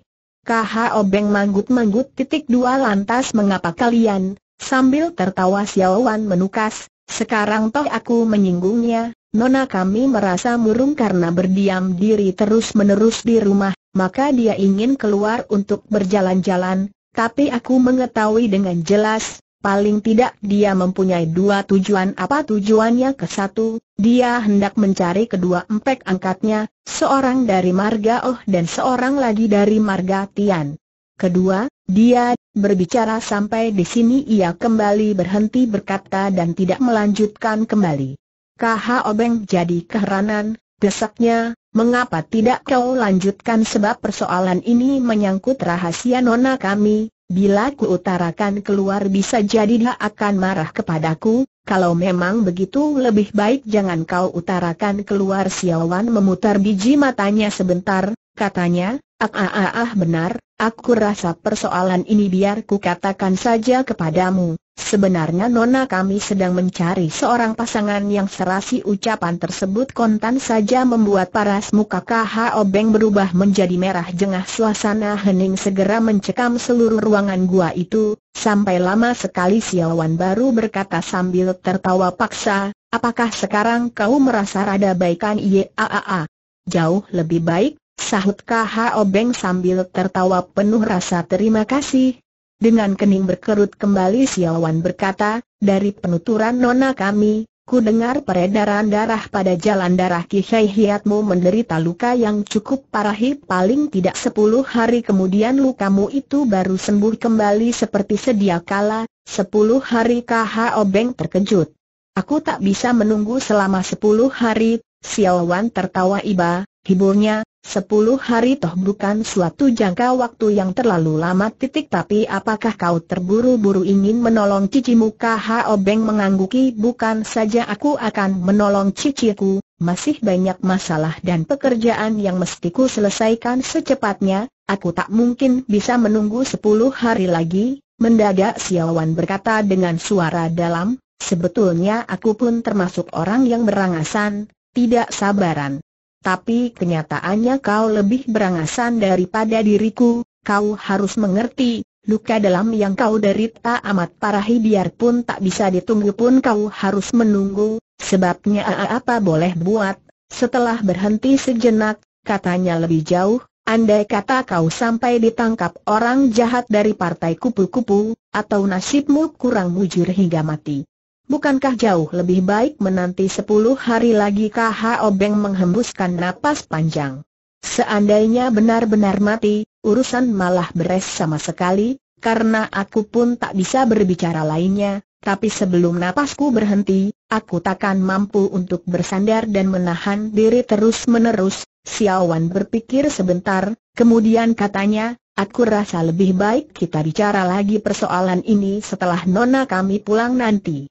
KH Obeng manggut-manggut titik dua lantas mengapa kalian, sambil tertawa Xiaowan menukas, sekarang toh aku menyinggungnya, nona kami merasa murung karena berdiam diri terus-menerus di rumah, maka dia ingin keluar untuk berjalan-jalan, tapi aku mengetahui dengan jelas, paling tidak dia mempunyai dua tujuan apa tujuannya ke satu, dia hendak mencari kedua empek angkatnya, seorang dari Marga Oh dan seorang lagi dari Marga Tian. Kedua, dia berbicara sampai di sini ia kembali berhenti berkata dan tidak melanjutkan kembali. KH Obeng jadi keheranan, desaknya, mengapa tidak kau lanjutkan sebab persoalan ini menyangkut rahasia nona kami, bila ku utarakan keluar bisa jadi dia akan marah kepadaku, kalau memang begitu lebih baik jangan kau utarakan keluar Siawan memutar biji matanya sebentar, katanya, ah ah ah, ah benar, Aku rasa persoalan ini biar ku katakan saja kepadamu. Sebenarnya Nona kami sedang mencari seorang pasangan yang serasi ucapan tersebut kontan saja membuat paras muka KH Obeng berubah menjadi merah jengah suasana hening segera mencekam seluruh ruangan gua itu, sampai lama sekali Siawan baru berkata sambil tertawa paksa, apakah sekarang kau merasa rada baikan iya ah, ah, ah. Jauh lebih baik, Sahut KH Obeng sambil tertawa penuh rasa terima kasih. Dengan kening berkerut kembali Siawan berkata, dari penuturan nona kami, ku dengar peredaran darah pada jalan darah Kihai Hiatmu menderita luka yang cukup parah paling tidak sepuluh hari kemudian lukamu itu baru sembuh kembali seperti sedia kala, sepuluh hari KH Obeng terkejut. Aku tak bisa menunggu selama sepuluh hari, Siawan tertawa iba, hiburnya, Sepuluh hari toh bukan suatu jangka waktu yang terlalu lama titik tapi apakah kau terburu-buru ingin menolong cici muka H.O. Beng mengangguki bukan saja aku akan menolong ciciku, masih banyak masalah dan pekerjaan yang mesti ku selesaikan secepatnya, aku tak mungkin bisa menunggu sepuluh hari lagi, mendadak Siawan berkata dengan suara dalam, sebetulnya aku pun termasuk orang yang berangasan, tidak sabaran tapi kenyataannya kau lebih berangasan daripada diriku, kau harus mengerti, luka dalam yang kau derita amat parahi biarpun tak bisa ditunggu pun kau harus menunggu, sebabnya apa boleh buat, setelah berhenti sejenak, katanya lebih jauh, andai kata kau sampai ditangkap orang jahat dari partai kupu-kupu, atau nasibmu kurang mujur hingga mati. Bukankah jauh lebih baik menanti sepuluh hari lagi Kah Obeng menghembuskan napas panjang? Seandainya benar-benar mati, urusan malah beres sama sekali, karena aku pun tak bisa berbicara lainnya, tapi sebelum napasku berhenti, aku takkan mampu untuk bersandar dan menahan diri terus-menerus, Siawan berpikir sebentar, kemudian katanya, Aku rasa lebih baik kita bicara lagi persoalan ini setelah nona kami pulang nanti.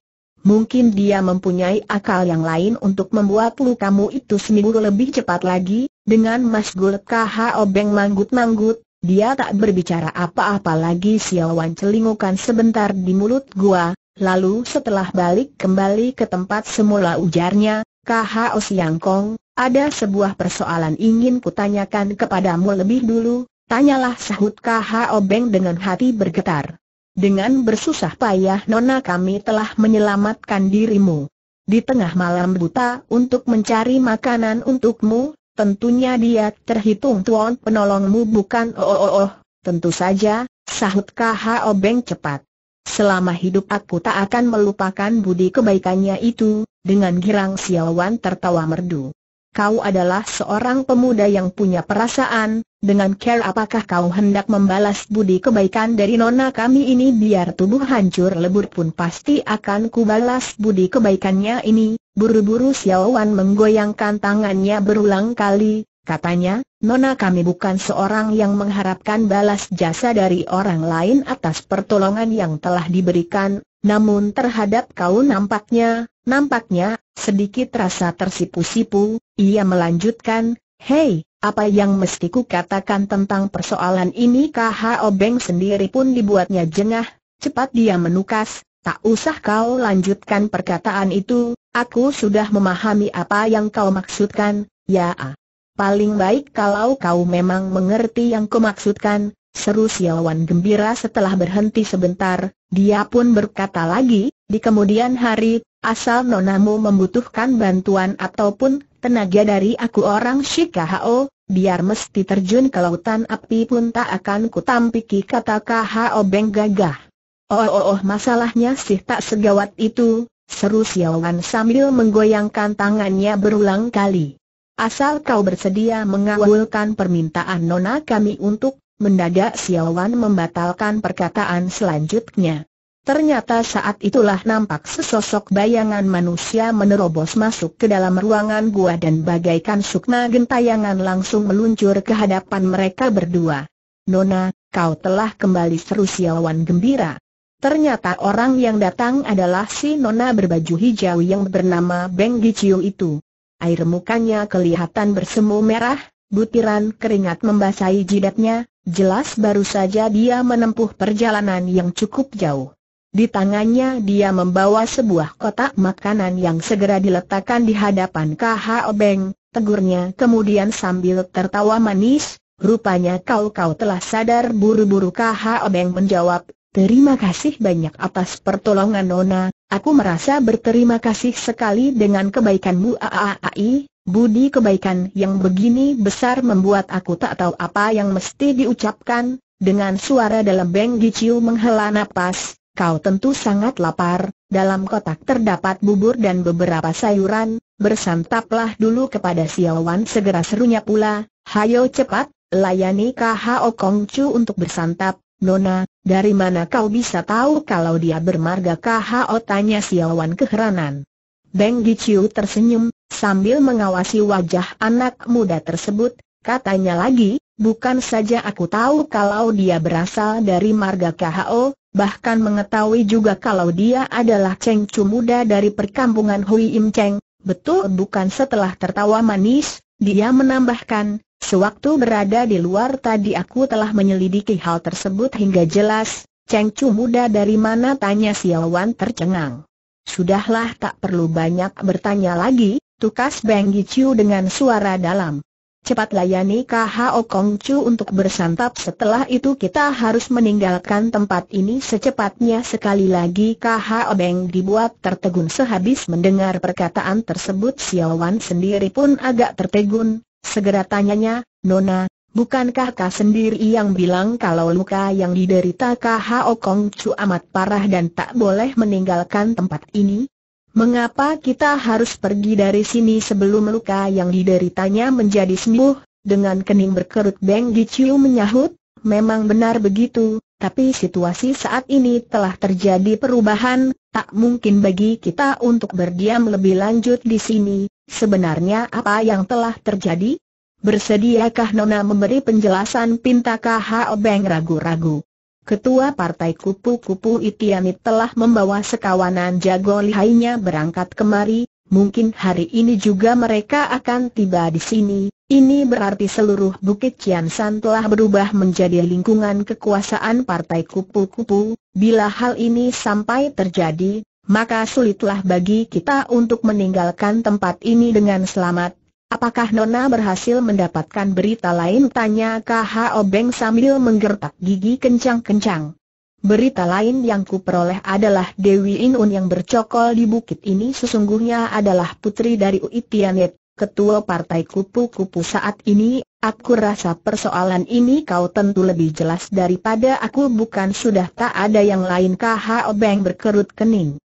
Mungkin dia mempunyai akal yang lain untuk membuat lukamu kamu itu seminggu lebih cepat lagi, dengan Mas Gul KH Obeng manggut-manggut, dia tak berbicara apa-apa lagi Siawan celingukan sebentar di mulut gua, lalu setelah balik kembali ke tempat semula ujarnya, KH kong, ada sebuah persoalan ingin kutanyakan kepadamu lebih dulu, tanyalah sahut KH Obeng dengan hati bergetar. Dengan bersusah payah Nona kami telah menyelamatkan dirimu. Di tengah malam buta untuk mencari makanan untukmu, tentunya dia terhitung tuan penolongmu bukan oh oh oh, tentu saja, sahut kaha Obeng cepat. Selama hidup aku tak akan melupakan budi kebaikannya itu, dengan girang Siawan tertawa merdu kau adalah seorang pemuda yang punya perasaan, dengan care apakah kau hendak membalas budi kebaikan dari nona kami ini biar tubuh hancur lebur pun pasti akan kubalas budi kebaikannya ini, buru-buru Xiaowan menggoyangkan tangannya berulang kali, katanya, nona kami bukan seorang yang mengharapkan balas jasa dari orang lain atas pertolongan yang telah diberikan, namun terhadap kau nampaknya, Nampaknya, sedikit rasa tersipu-sipu, ia melanjutkan, Hei, apa yang mesti ku katakan tentang persoalan ini KH Obeng sendiri pun dibuatnya jengah, cepat dia menukas, tak usah kau lanjutkan perkataan itu, aku sudah memahami apa yang kau maksudkan, ya Paling baik kalau kau memang mengerti yang kau maksudkan, seru Siawan gembira setelah berhenti sebentar, dia pun berkata lagi, di kemudian hari, asal nonamu membutuhkan bantuan ataupun tenaga dari aku orang Shikahao, biar mesti terjun ke lautan api pun tak akan kutampiki kata Kahao Beng gagah. Oh, oh, oh masalahnya sih tak segawat itu, seru Xiaowan sambil menggoyangkan tangannya berulang kali. Asal kau bersedia mengawalkan permintaan nona kami untuk, mendadak Xiaowan membatalkan perkataan selanjutnya. Ternyata saat itulah nampak sesosok bayangan manusia menerobos masuk ke dalam ruangan gua dan bagaikan sukma gentayangan langsung meluncur ke hadapan mereka berdua. Nona, kau telah kembali seru siawan gembira. Ternyata orang yang datang adalah si Nona berbaju hijau yang bernama Beng Giciu itu. Air mukanya kelihatan bersemu merah, butiran keringat membasahi jidatnya, jelas baru saja dia menempuh perjalanan yang cukup jauh. Di tangannya dia membawa sebuah kotak makanan yang segera diletakkan di hadapan KH Obeng, tegurnya kemudian sambil tertawa manis, rupanya kau-kau telah sadar buru-buru KH Obeng menjawab, terima kasih banyak atas pertolongan Nona, aku merasa berterima kasih sekali dengan kebaikanmu AAAI, budi kebaikan yang begini besar membuat aku tak tahu apa yang mesti diucapkan, dengan suara dalam Beng Giciu menghela napas, kau tentu sangat lapar, dalam kotak terdapat bubur dan beberapa sayuran, bersantaplah dulu kepada Siawan segera serunya pula, hayo cepat, layani KHO Kong Chu untuk bersantap, Nona, dari mana kau bisa tahu kalau dia bermarga KHO tanya Siawan keheranan. Beng Giciu tersenyum, sambil mengawasi wajah anak muda tersebut, katanya lagi, bukan saja aku tahu kalau dia berasal dari marga KHO, bahkan mengetahui juga kalau dia adalah Cheng Chu muda dari perkampungan Hui Im Cheng, betul bukan setelah tertawa manis, dia menambahkan, sewaktu berada di luar tadi aku telah menyelidiki hal tersebut hingga jelas, Cheng Chu muda dari mana tanya Xiaowan tercengang. Sudahlah tak perlu banyak bertanya lagi, tukas Beng Gichu dengan suara dalam cepat layani KHO Kong Chu untuk bersantap setelah itu kita harus meninggalkan tempat ini secepatnya sekali lagi KHO Beng dibuat tertegun sehabis mendengar perkataan tersebut Wan sendiri pun agak tertegun, segera tanyanya, Nona, Bukankah kau sendiri yang bilang kalau luka yang diderita KHO Kong Chu amat parah dan tak boleh meninggalkan tempat ini? Mengapa kita harus pergi dari sini sebelum luka yang dideritanya menjadi sembuh? Dengan kening berkerut Beng Giciu menyahut, memang benar begitu, tapi situasi saat ini telah terjadi perubahan, tak mungkin bagi kita untuk berdiam lebih lanjut di sini, sebenarnya apa yang telah terjadi? Bersediakah Nona memberi penjelasan Pintakah Hao Beng ragu-ragu? Ketua Partai Kupu-Kupu Itiamit telah membawa sekawanan jago lihainya berangkat kemari, mungkin hari ini juga mereka akan tiba di sini, ini berarti seluruh Bukit Ciansan telah berubah menjadi lingkungan kekuasaan Partai Kupu-Kupu, bila hal ini sampai terjadi, maka sulitlah bagi kita untuk meninggalkan tempat ini dengan selamat, Apakah Nona berhasil mendapatkan berita lain? Tanya KH Obeng sambil menggertak gigi kencang-kencang. Berita lain yang kuperoleh adalah Dewi Inun yang bercokol di bukit ini sesungguhnya adalah putri dari Uitianet, ketua partai kupu-kupu saat ini. Aku rasa persoalan ini kau tentu lebih jelas daripada aku bukan sudah tak ada yang lain KH Obeng berkerut kening.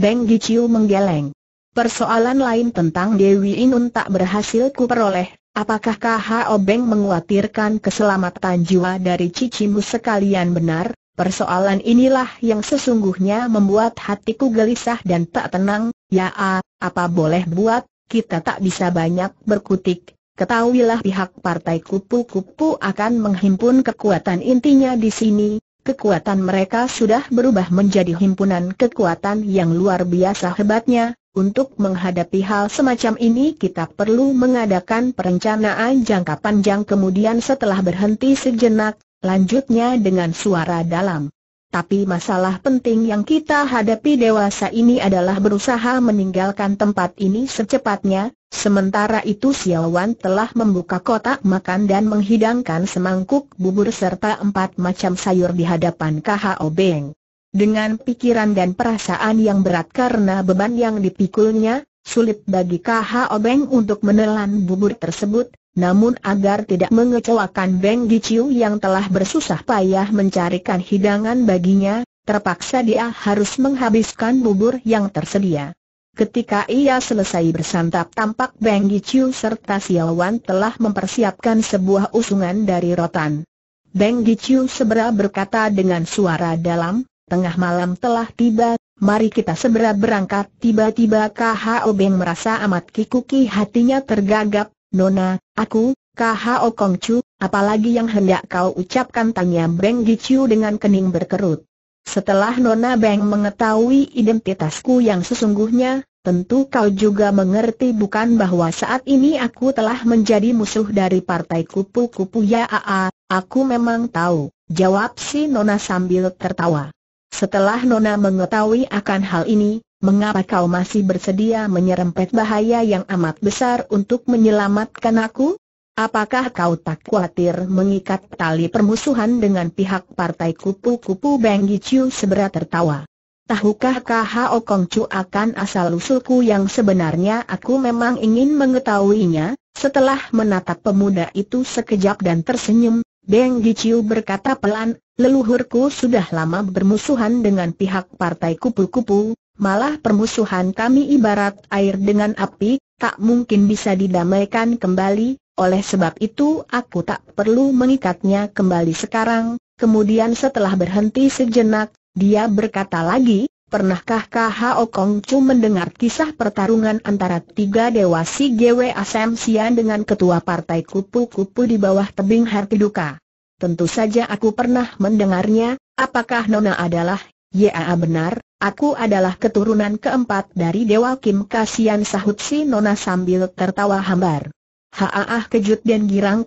Beng Giciu menggeleng. Persoalan lain tentang Dewi Inun tak berhasil kuperoleh, apakah KH Obeng menguatirkan keselamatan jiwa dari cicimu sekalian benar? Persoalan inilah yang sesungguhnya membuat hatiku gelisah dan tak tenang, ya apa boleh buat, kita tak bisa banyak berkutik. Ketahuilah pihak partai kupu-kupu akan menghimpun kekuatan intinya di sini, kekuatan mereka sudah berubah menjadi himpunan kekuatan yang luar biasa hebatnya. Untuk menghadapi hal semacam ini kita perlu mengadakan perencanaan jangka panjang kemudian setelah berhenti sejenak, lanjutnya dengan suara dalam. Tapi masalah penting yang kita hadapi dewasa ini adalah berusaha meninggalkan tempat ini secepatnya, sementara itu Siawan telah membuka kotak makan dan menghidangkan semangkuk bubur serta empat macam sayur di hadapan KHO Beng. Dengan pikiran dan perasaan yang berat karena beban yang dipikulnya, Sulit bagi KH Obeng untuk menelan bubur tersebut, namun agar tidak mengecewakan Beng Giciu yang telah bersusah payah mencarikan hidangan baginya, terpaksa dia harus menghabiskan bubur yang tersedia. Ketika ia selesai bersantap tampak Beng Giciu serta Siawan telah mempersiapkan sebuah usungan dari rotan. Beng Giciu segera berkata dengan suara dalam, tengah malam telah tiba, mari kita segera berangkat. Tiba-tiba KHO Beng merasa amat kikuki hatinya tergagap, Nona, aku, KHO Kongcu, apalagi yang hendak kau ucapkan tanya Beng gicu dengan kening berkerut. Setelah Nona Beng mengetahui identitasku yang sesungguhnya, tentu kau juga mengerti bukan bahwa saat ini aku telah menjadi musuh dari partai kupu-kupu ya AA, aku memang tahu, jawab si Nona sambil tertawa. Setelah Nona mengetahui akan hal ini, mengapa kau masih bersedia menyerempet bahaya yang amat besar untuk menyelamatkan aku? Apakah kau tak khawatir mengikat tali permusuhan dengan pihak partai kupu-kupu Beng Chiu seberat tertawa? Tahukah Kho Kong Chu akan asal-usulku yang sebenarnya aku memang ingin mengetahuinya? Setelah menatap pemuda itu sekejap dan tersenyum, Beng Giciu berkata pelan, leluhurku sudah lama bermusuhan dengan pihak partai kupu-kupu, malah permusuhan kami ibarat air dengan api, tak mungkin bisa didamaikan kembali, oleh sebab itu aku tak perlu mengikatnya kembali sekarang. Kemudian setelah berhenti sejenak, dia berkata lagi, pernahkah KHO Kong Chu mendengar kisah pertarungan antara tiga dewa si GW Asam Sian dengan ketua partai kupu-kupu di bawah tebing Harkiduka? Tentu saja aku pernah mendengarnya, apakah Nona adalah, ya benar, aku adalah keturunan keempat dari Dewa Kim Kasian sahut si Nona sambil tertawa hambar. Haaah kejut dan girang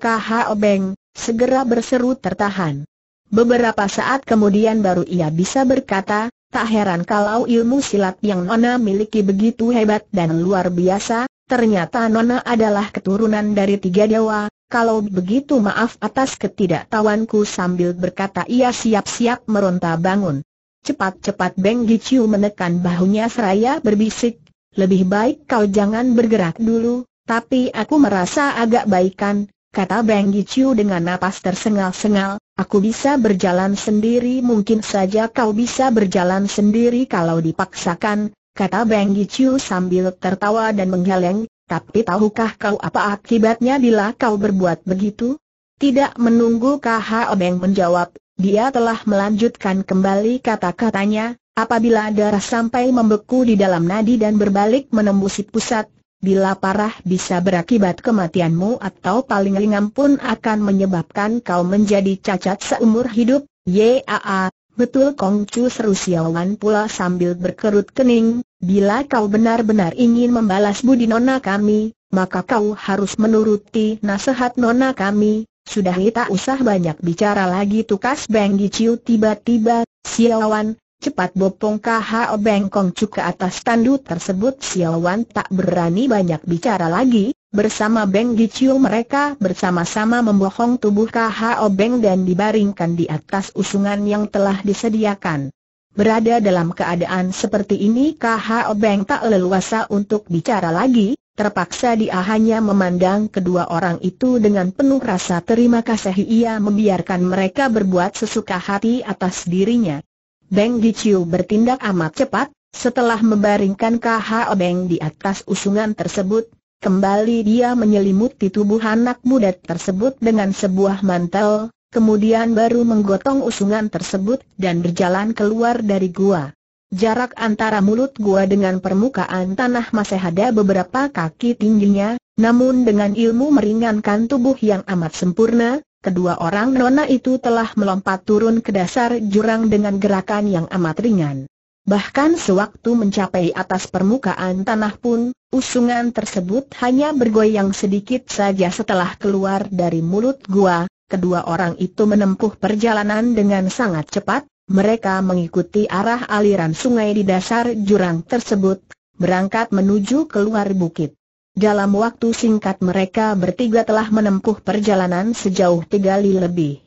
obeng, segera berseru tertahan. Beberapa saat kemudian baru ia bisa berkata, tak heran kalau ilmu silat yang Nona miliki begitu hebat dan luar biasa, Ternyata Nona adalah keturunan dari tiga dewa, kalau begitu maaf atas ketidaktahuanku sambil berkata ia siap-siap meronta bangun. Cepat-cepat Beng Gichu menekan bahunya seraya berbisik, lebih baik kau jangan bergerak dulu, tapi aku merasa agak baikan, kata Beng Gichu dengan napas tersengal-sengal, aku bisa berjalan sendiri mungkin saja kau bisa berjalan sendiri kalau dipaksakan, kata Bang Gichu sambil tertawa dan menggeleng, tapi tahukah kau apa akibatnya bila kau berbuat begitu? Tidak menunggu KH Obeng menjawab, dia telah melanjutkan kembali kata-katanya, apabila darah sampai membeku di dalam nadi dan berbalik menembusi pusat, bila parah bisa berakibat kematianmu atau paling ringan pun akan menyebabkan kau menjadi cacat seumur hidup, yaa, Betul Kong Chu seru Siawan pula sambil berkerut kening, bila kau benar-benar ingin membalas budi nona kami, maka kau harus menuruti nasihat nona kami, sudah kita usah banyak bicara lagi tukas Beng Chiu tiba-tiba, Siawan. Cepat bopong KH bengkong cuk ke atas tandu tersebut Xiao Wan tak berani banyak bicara lagi Bersama Beng Giciu mereka bersama-sama membohong tubuh KH Beng dan dibaringkan di atas usungan yang telah disediakan Berada dalam keadaan seperti ini KH Beng tak leluasa untuk bicara lagi Terpaksa dia hanya memandang kedua orang itu dengan penuh rasa terima kasih ia membiarkan mereka berbuat sesuka hati atas dirinya Beng Giciu bertindak amat cepat, setelah membaringkan KH Beng di atas usungan tersebut, kembali dia menyelimuti tubuh anak muda tersebut dengan sebuah mantel, kemudian baru menggotong usungan tersebut dan berjalan keluar dari gua. Jarak antara mulut gua dengan permukaan tanah masih ada beberapa kaki tingginya, namun dengan ilmu meringankan tubuh yang amat sempurna, kedua orang nona itu telah melompat turun ke dasar jurang dengan gerakan yang amat ringan. Bahkan sewaktu mencapai atas permukaan tanah pun, usungan tersebut hanya bergoyang sedikit saja setelah keluar dari mulut gua, kedua orang itu menempuh perjalanan dengan sangat cepat, mereka mengikuti arah aliran sungai di dasar jurang tersebut, berangkat menuju keluar bukit. Dalam waktu singkat mereka bertiga telah menempuh perjalanan sejauh tiga li lebih.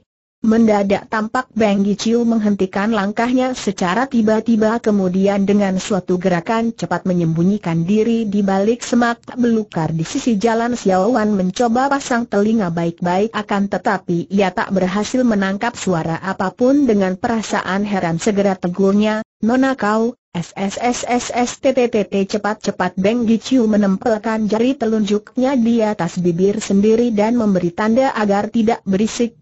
Mendadak tampak Bang Giciu menghentikan langkahnya secara tiba-tiba kemudian dengan suatu gerakan cepat menyembunyikan diri di balik semak belukar di sisi jalan Xiaowan mencoba pasang telinga baik-baik akan tetapi ia tak berhasil menangkap suara apapun dengan perasaan heran segera tegurnya, Nona kau, SSSSSTTTT cepat-cepat Beng Giciu menempelkan jari telunjuknya di atas bibir sendiri dan memberi tanda agar tidak berisik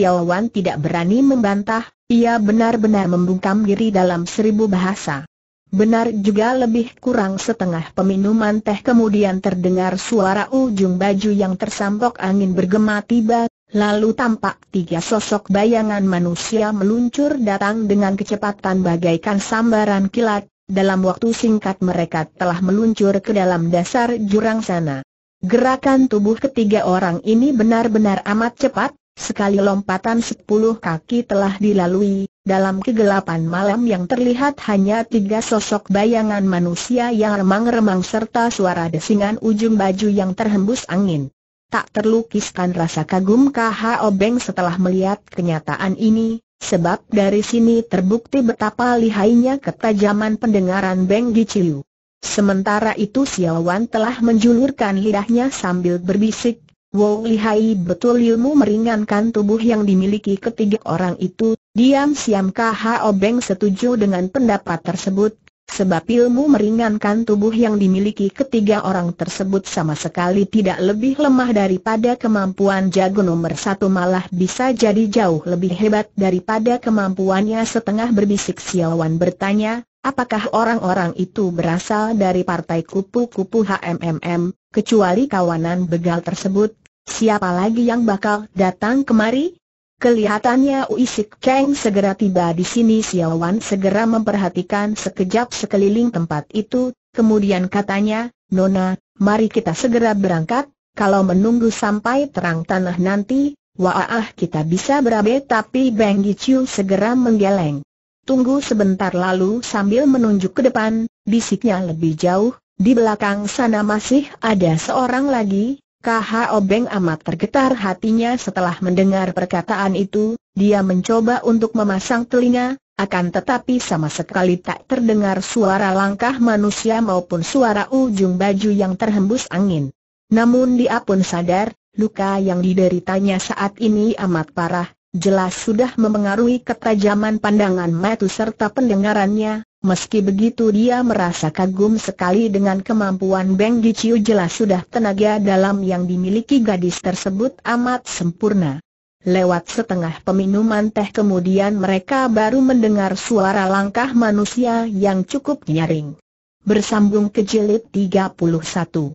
Wan tidak berani membantah, ia benar-benar membungkam diri dalam seribu bahasa. Benar juga lebih kurang setengah peminuman teh kemudian terdengar suara ujung baju yang tersampok angin bergema tiba, lalu tampak tiga sosok bayangan manusia meluncur datang dengan kecepatan bagaikan sambaran kilat, dalam waktu singkat mereka telah meluncur ke dalam dasar jurang sana. Gerakan tubuh ketiga orang ini benar-benar amat cepat, Sekali lompatan sepuluh kaki telah dilalui, dalam kegelapan malam yang terlihat hanya tiga sosok bayangan manusia yang remang-remang serta suara desingan ujung baju yang terhembus angin. Tak terlukiskan rasa kagum K.H.O. obeng setelah melihat kenyataan ini, sebab dari sini terbukti betapa lihainya ketajaman pendengaran Beng Giciu. Sementara itu Wan telah menjulurkan lidahnya sambil berbisik, Wong lihai betul ilmu meringankan tubuh yang dimiliki ketiga orang itu, diam-siam KHO Obeng setuju dengan pendapat tersebut, sebab ilmu meringankan tubuh yang dimiliki ketiga orang tersebut sama sekali tidak lebih lemah daripada kemampuan jago nomor satu malah bisa jadi jauh lebih hebat daripada kemampuannya setengah berbisik Siawan bertanya, Apakah orang-orang itu berasal dari partai kupu-kupu HMMM, kecuali kawanan begal tersebut, Siapa lagi yang bakal datang kemari? Kelihatannya Uisik Kang segera tiba di sini Wan segera memperhatikan sekejap sekeliling tempat itu, kemudian katanya, Nona, mari kita segera berangkat, kalau menunggu sampai terang tanah nanti, waah kita bisa berabe tapi Bang Gichiu segera menggeleng. Tunggu sebentar lalu sambil menunjuk ke depan, bisiknya lebih jauh, di belakang sana masih ada seorang lagi, KH Obeng amat tergetar hatinya setelah mendengar perkataan itu, dia mencoba untuk memasang telinga, akan tetapi sama sekali tak terdengar suara langkah manusia maupun suara ujung baju yang terhembus angin. Namun dia pun sadar, luka yang dideritanya saat ini amat parah, jelas sudah memengaruhi ketajaman pandangan metu serta pendengarannya, Meski begitu dia merasa kagum sekali dengan kemampuan Beng Giciu jelas sudah tenaga dalam yang dimiliki gadis tersebut amat sempurna. Lewat setengah peminuman teh kemudian mereka baru mendengar suara langkah manusia yang cukup nyaring. Bersambung ke jilid 31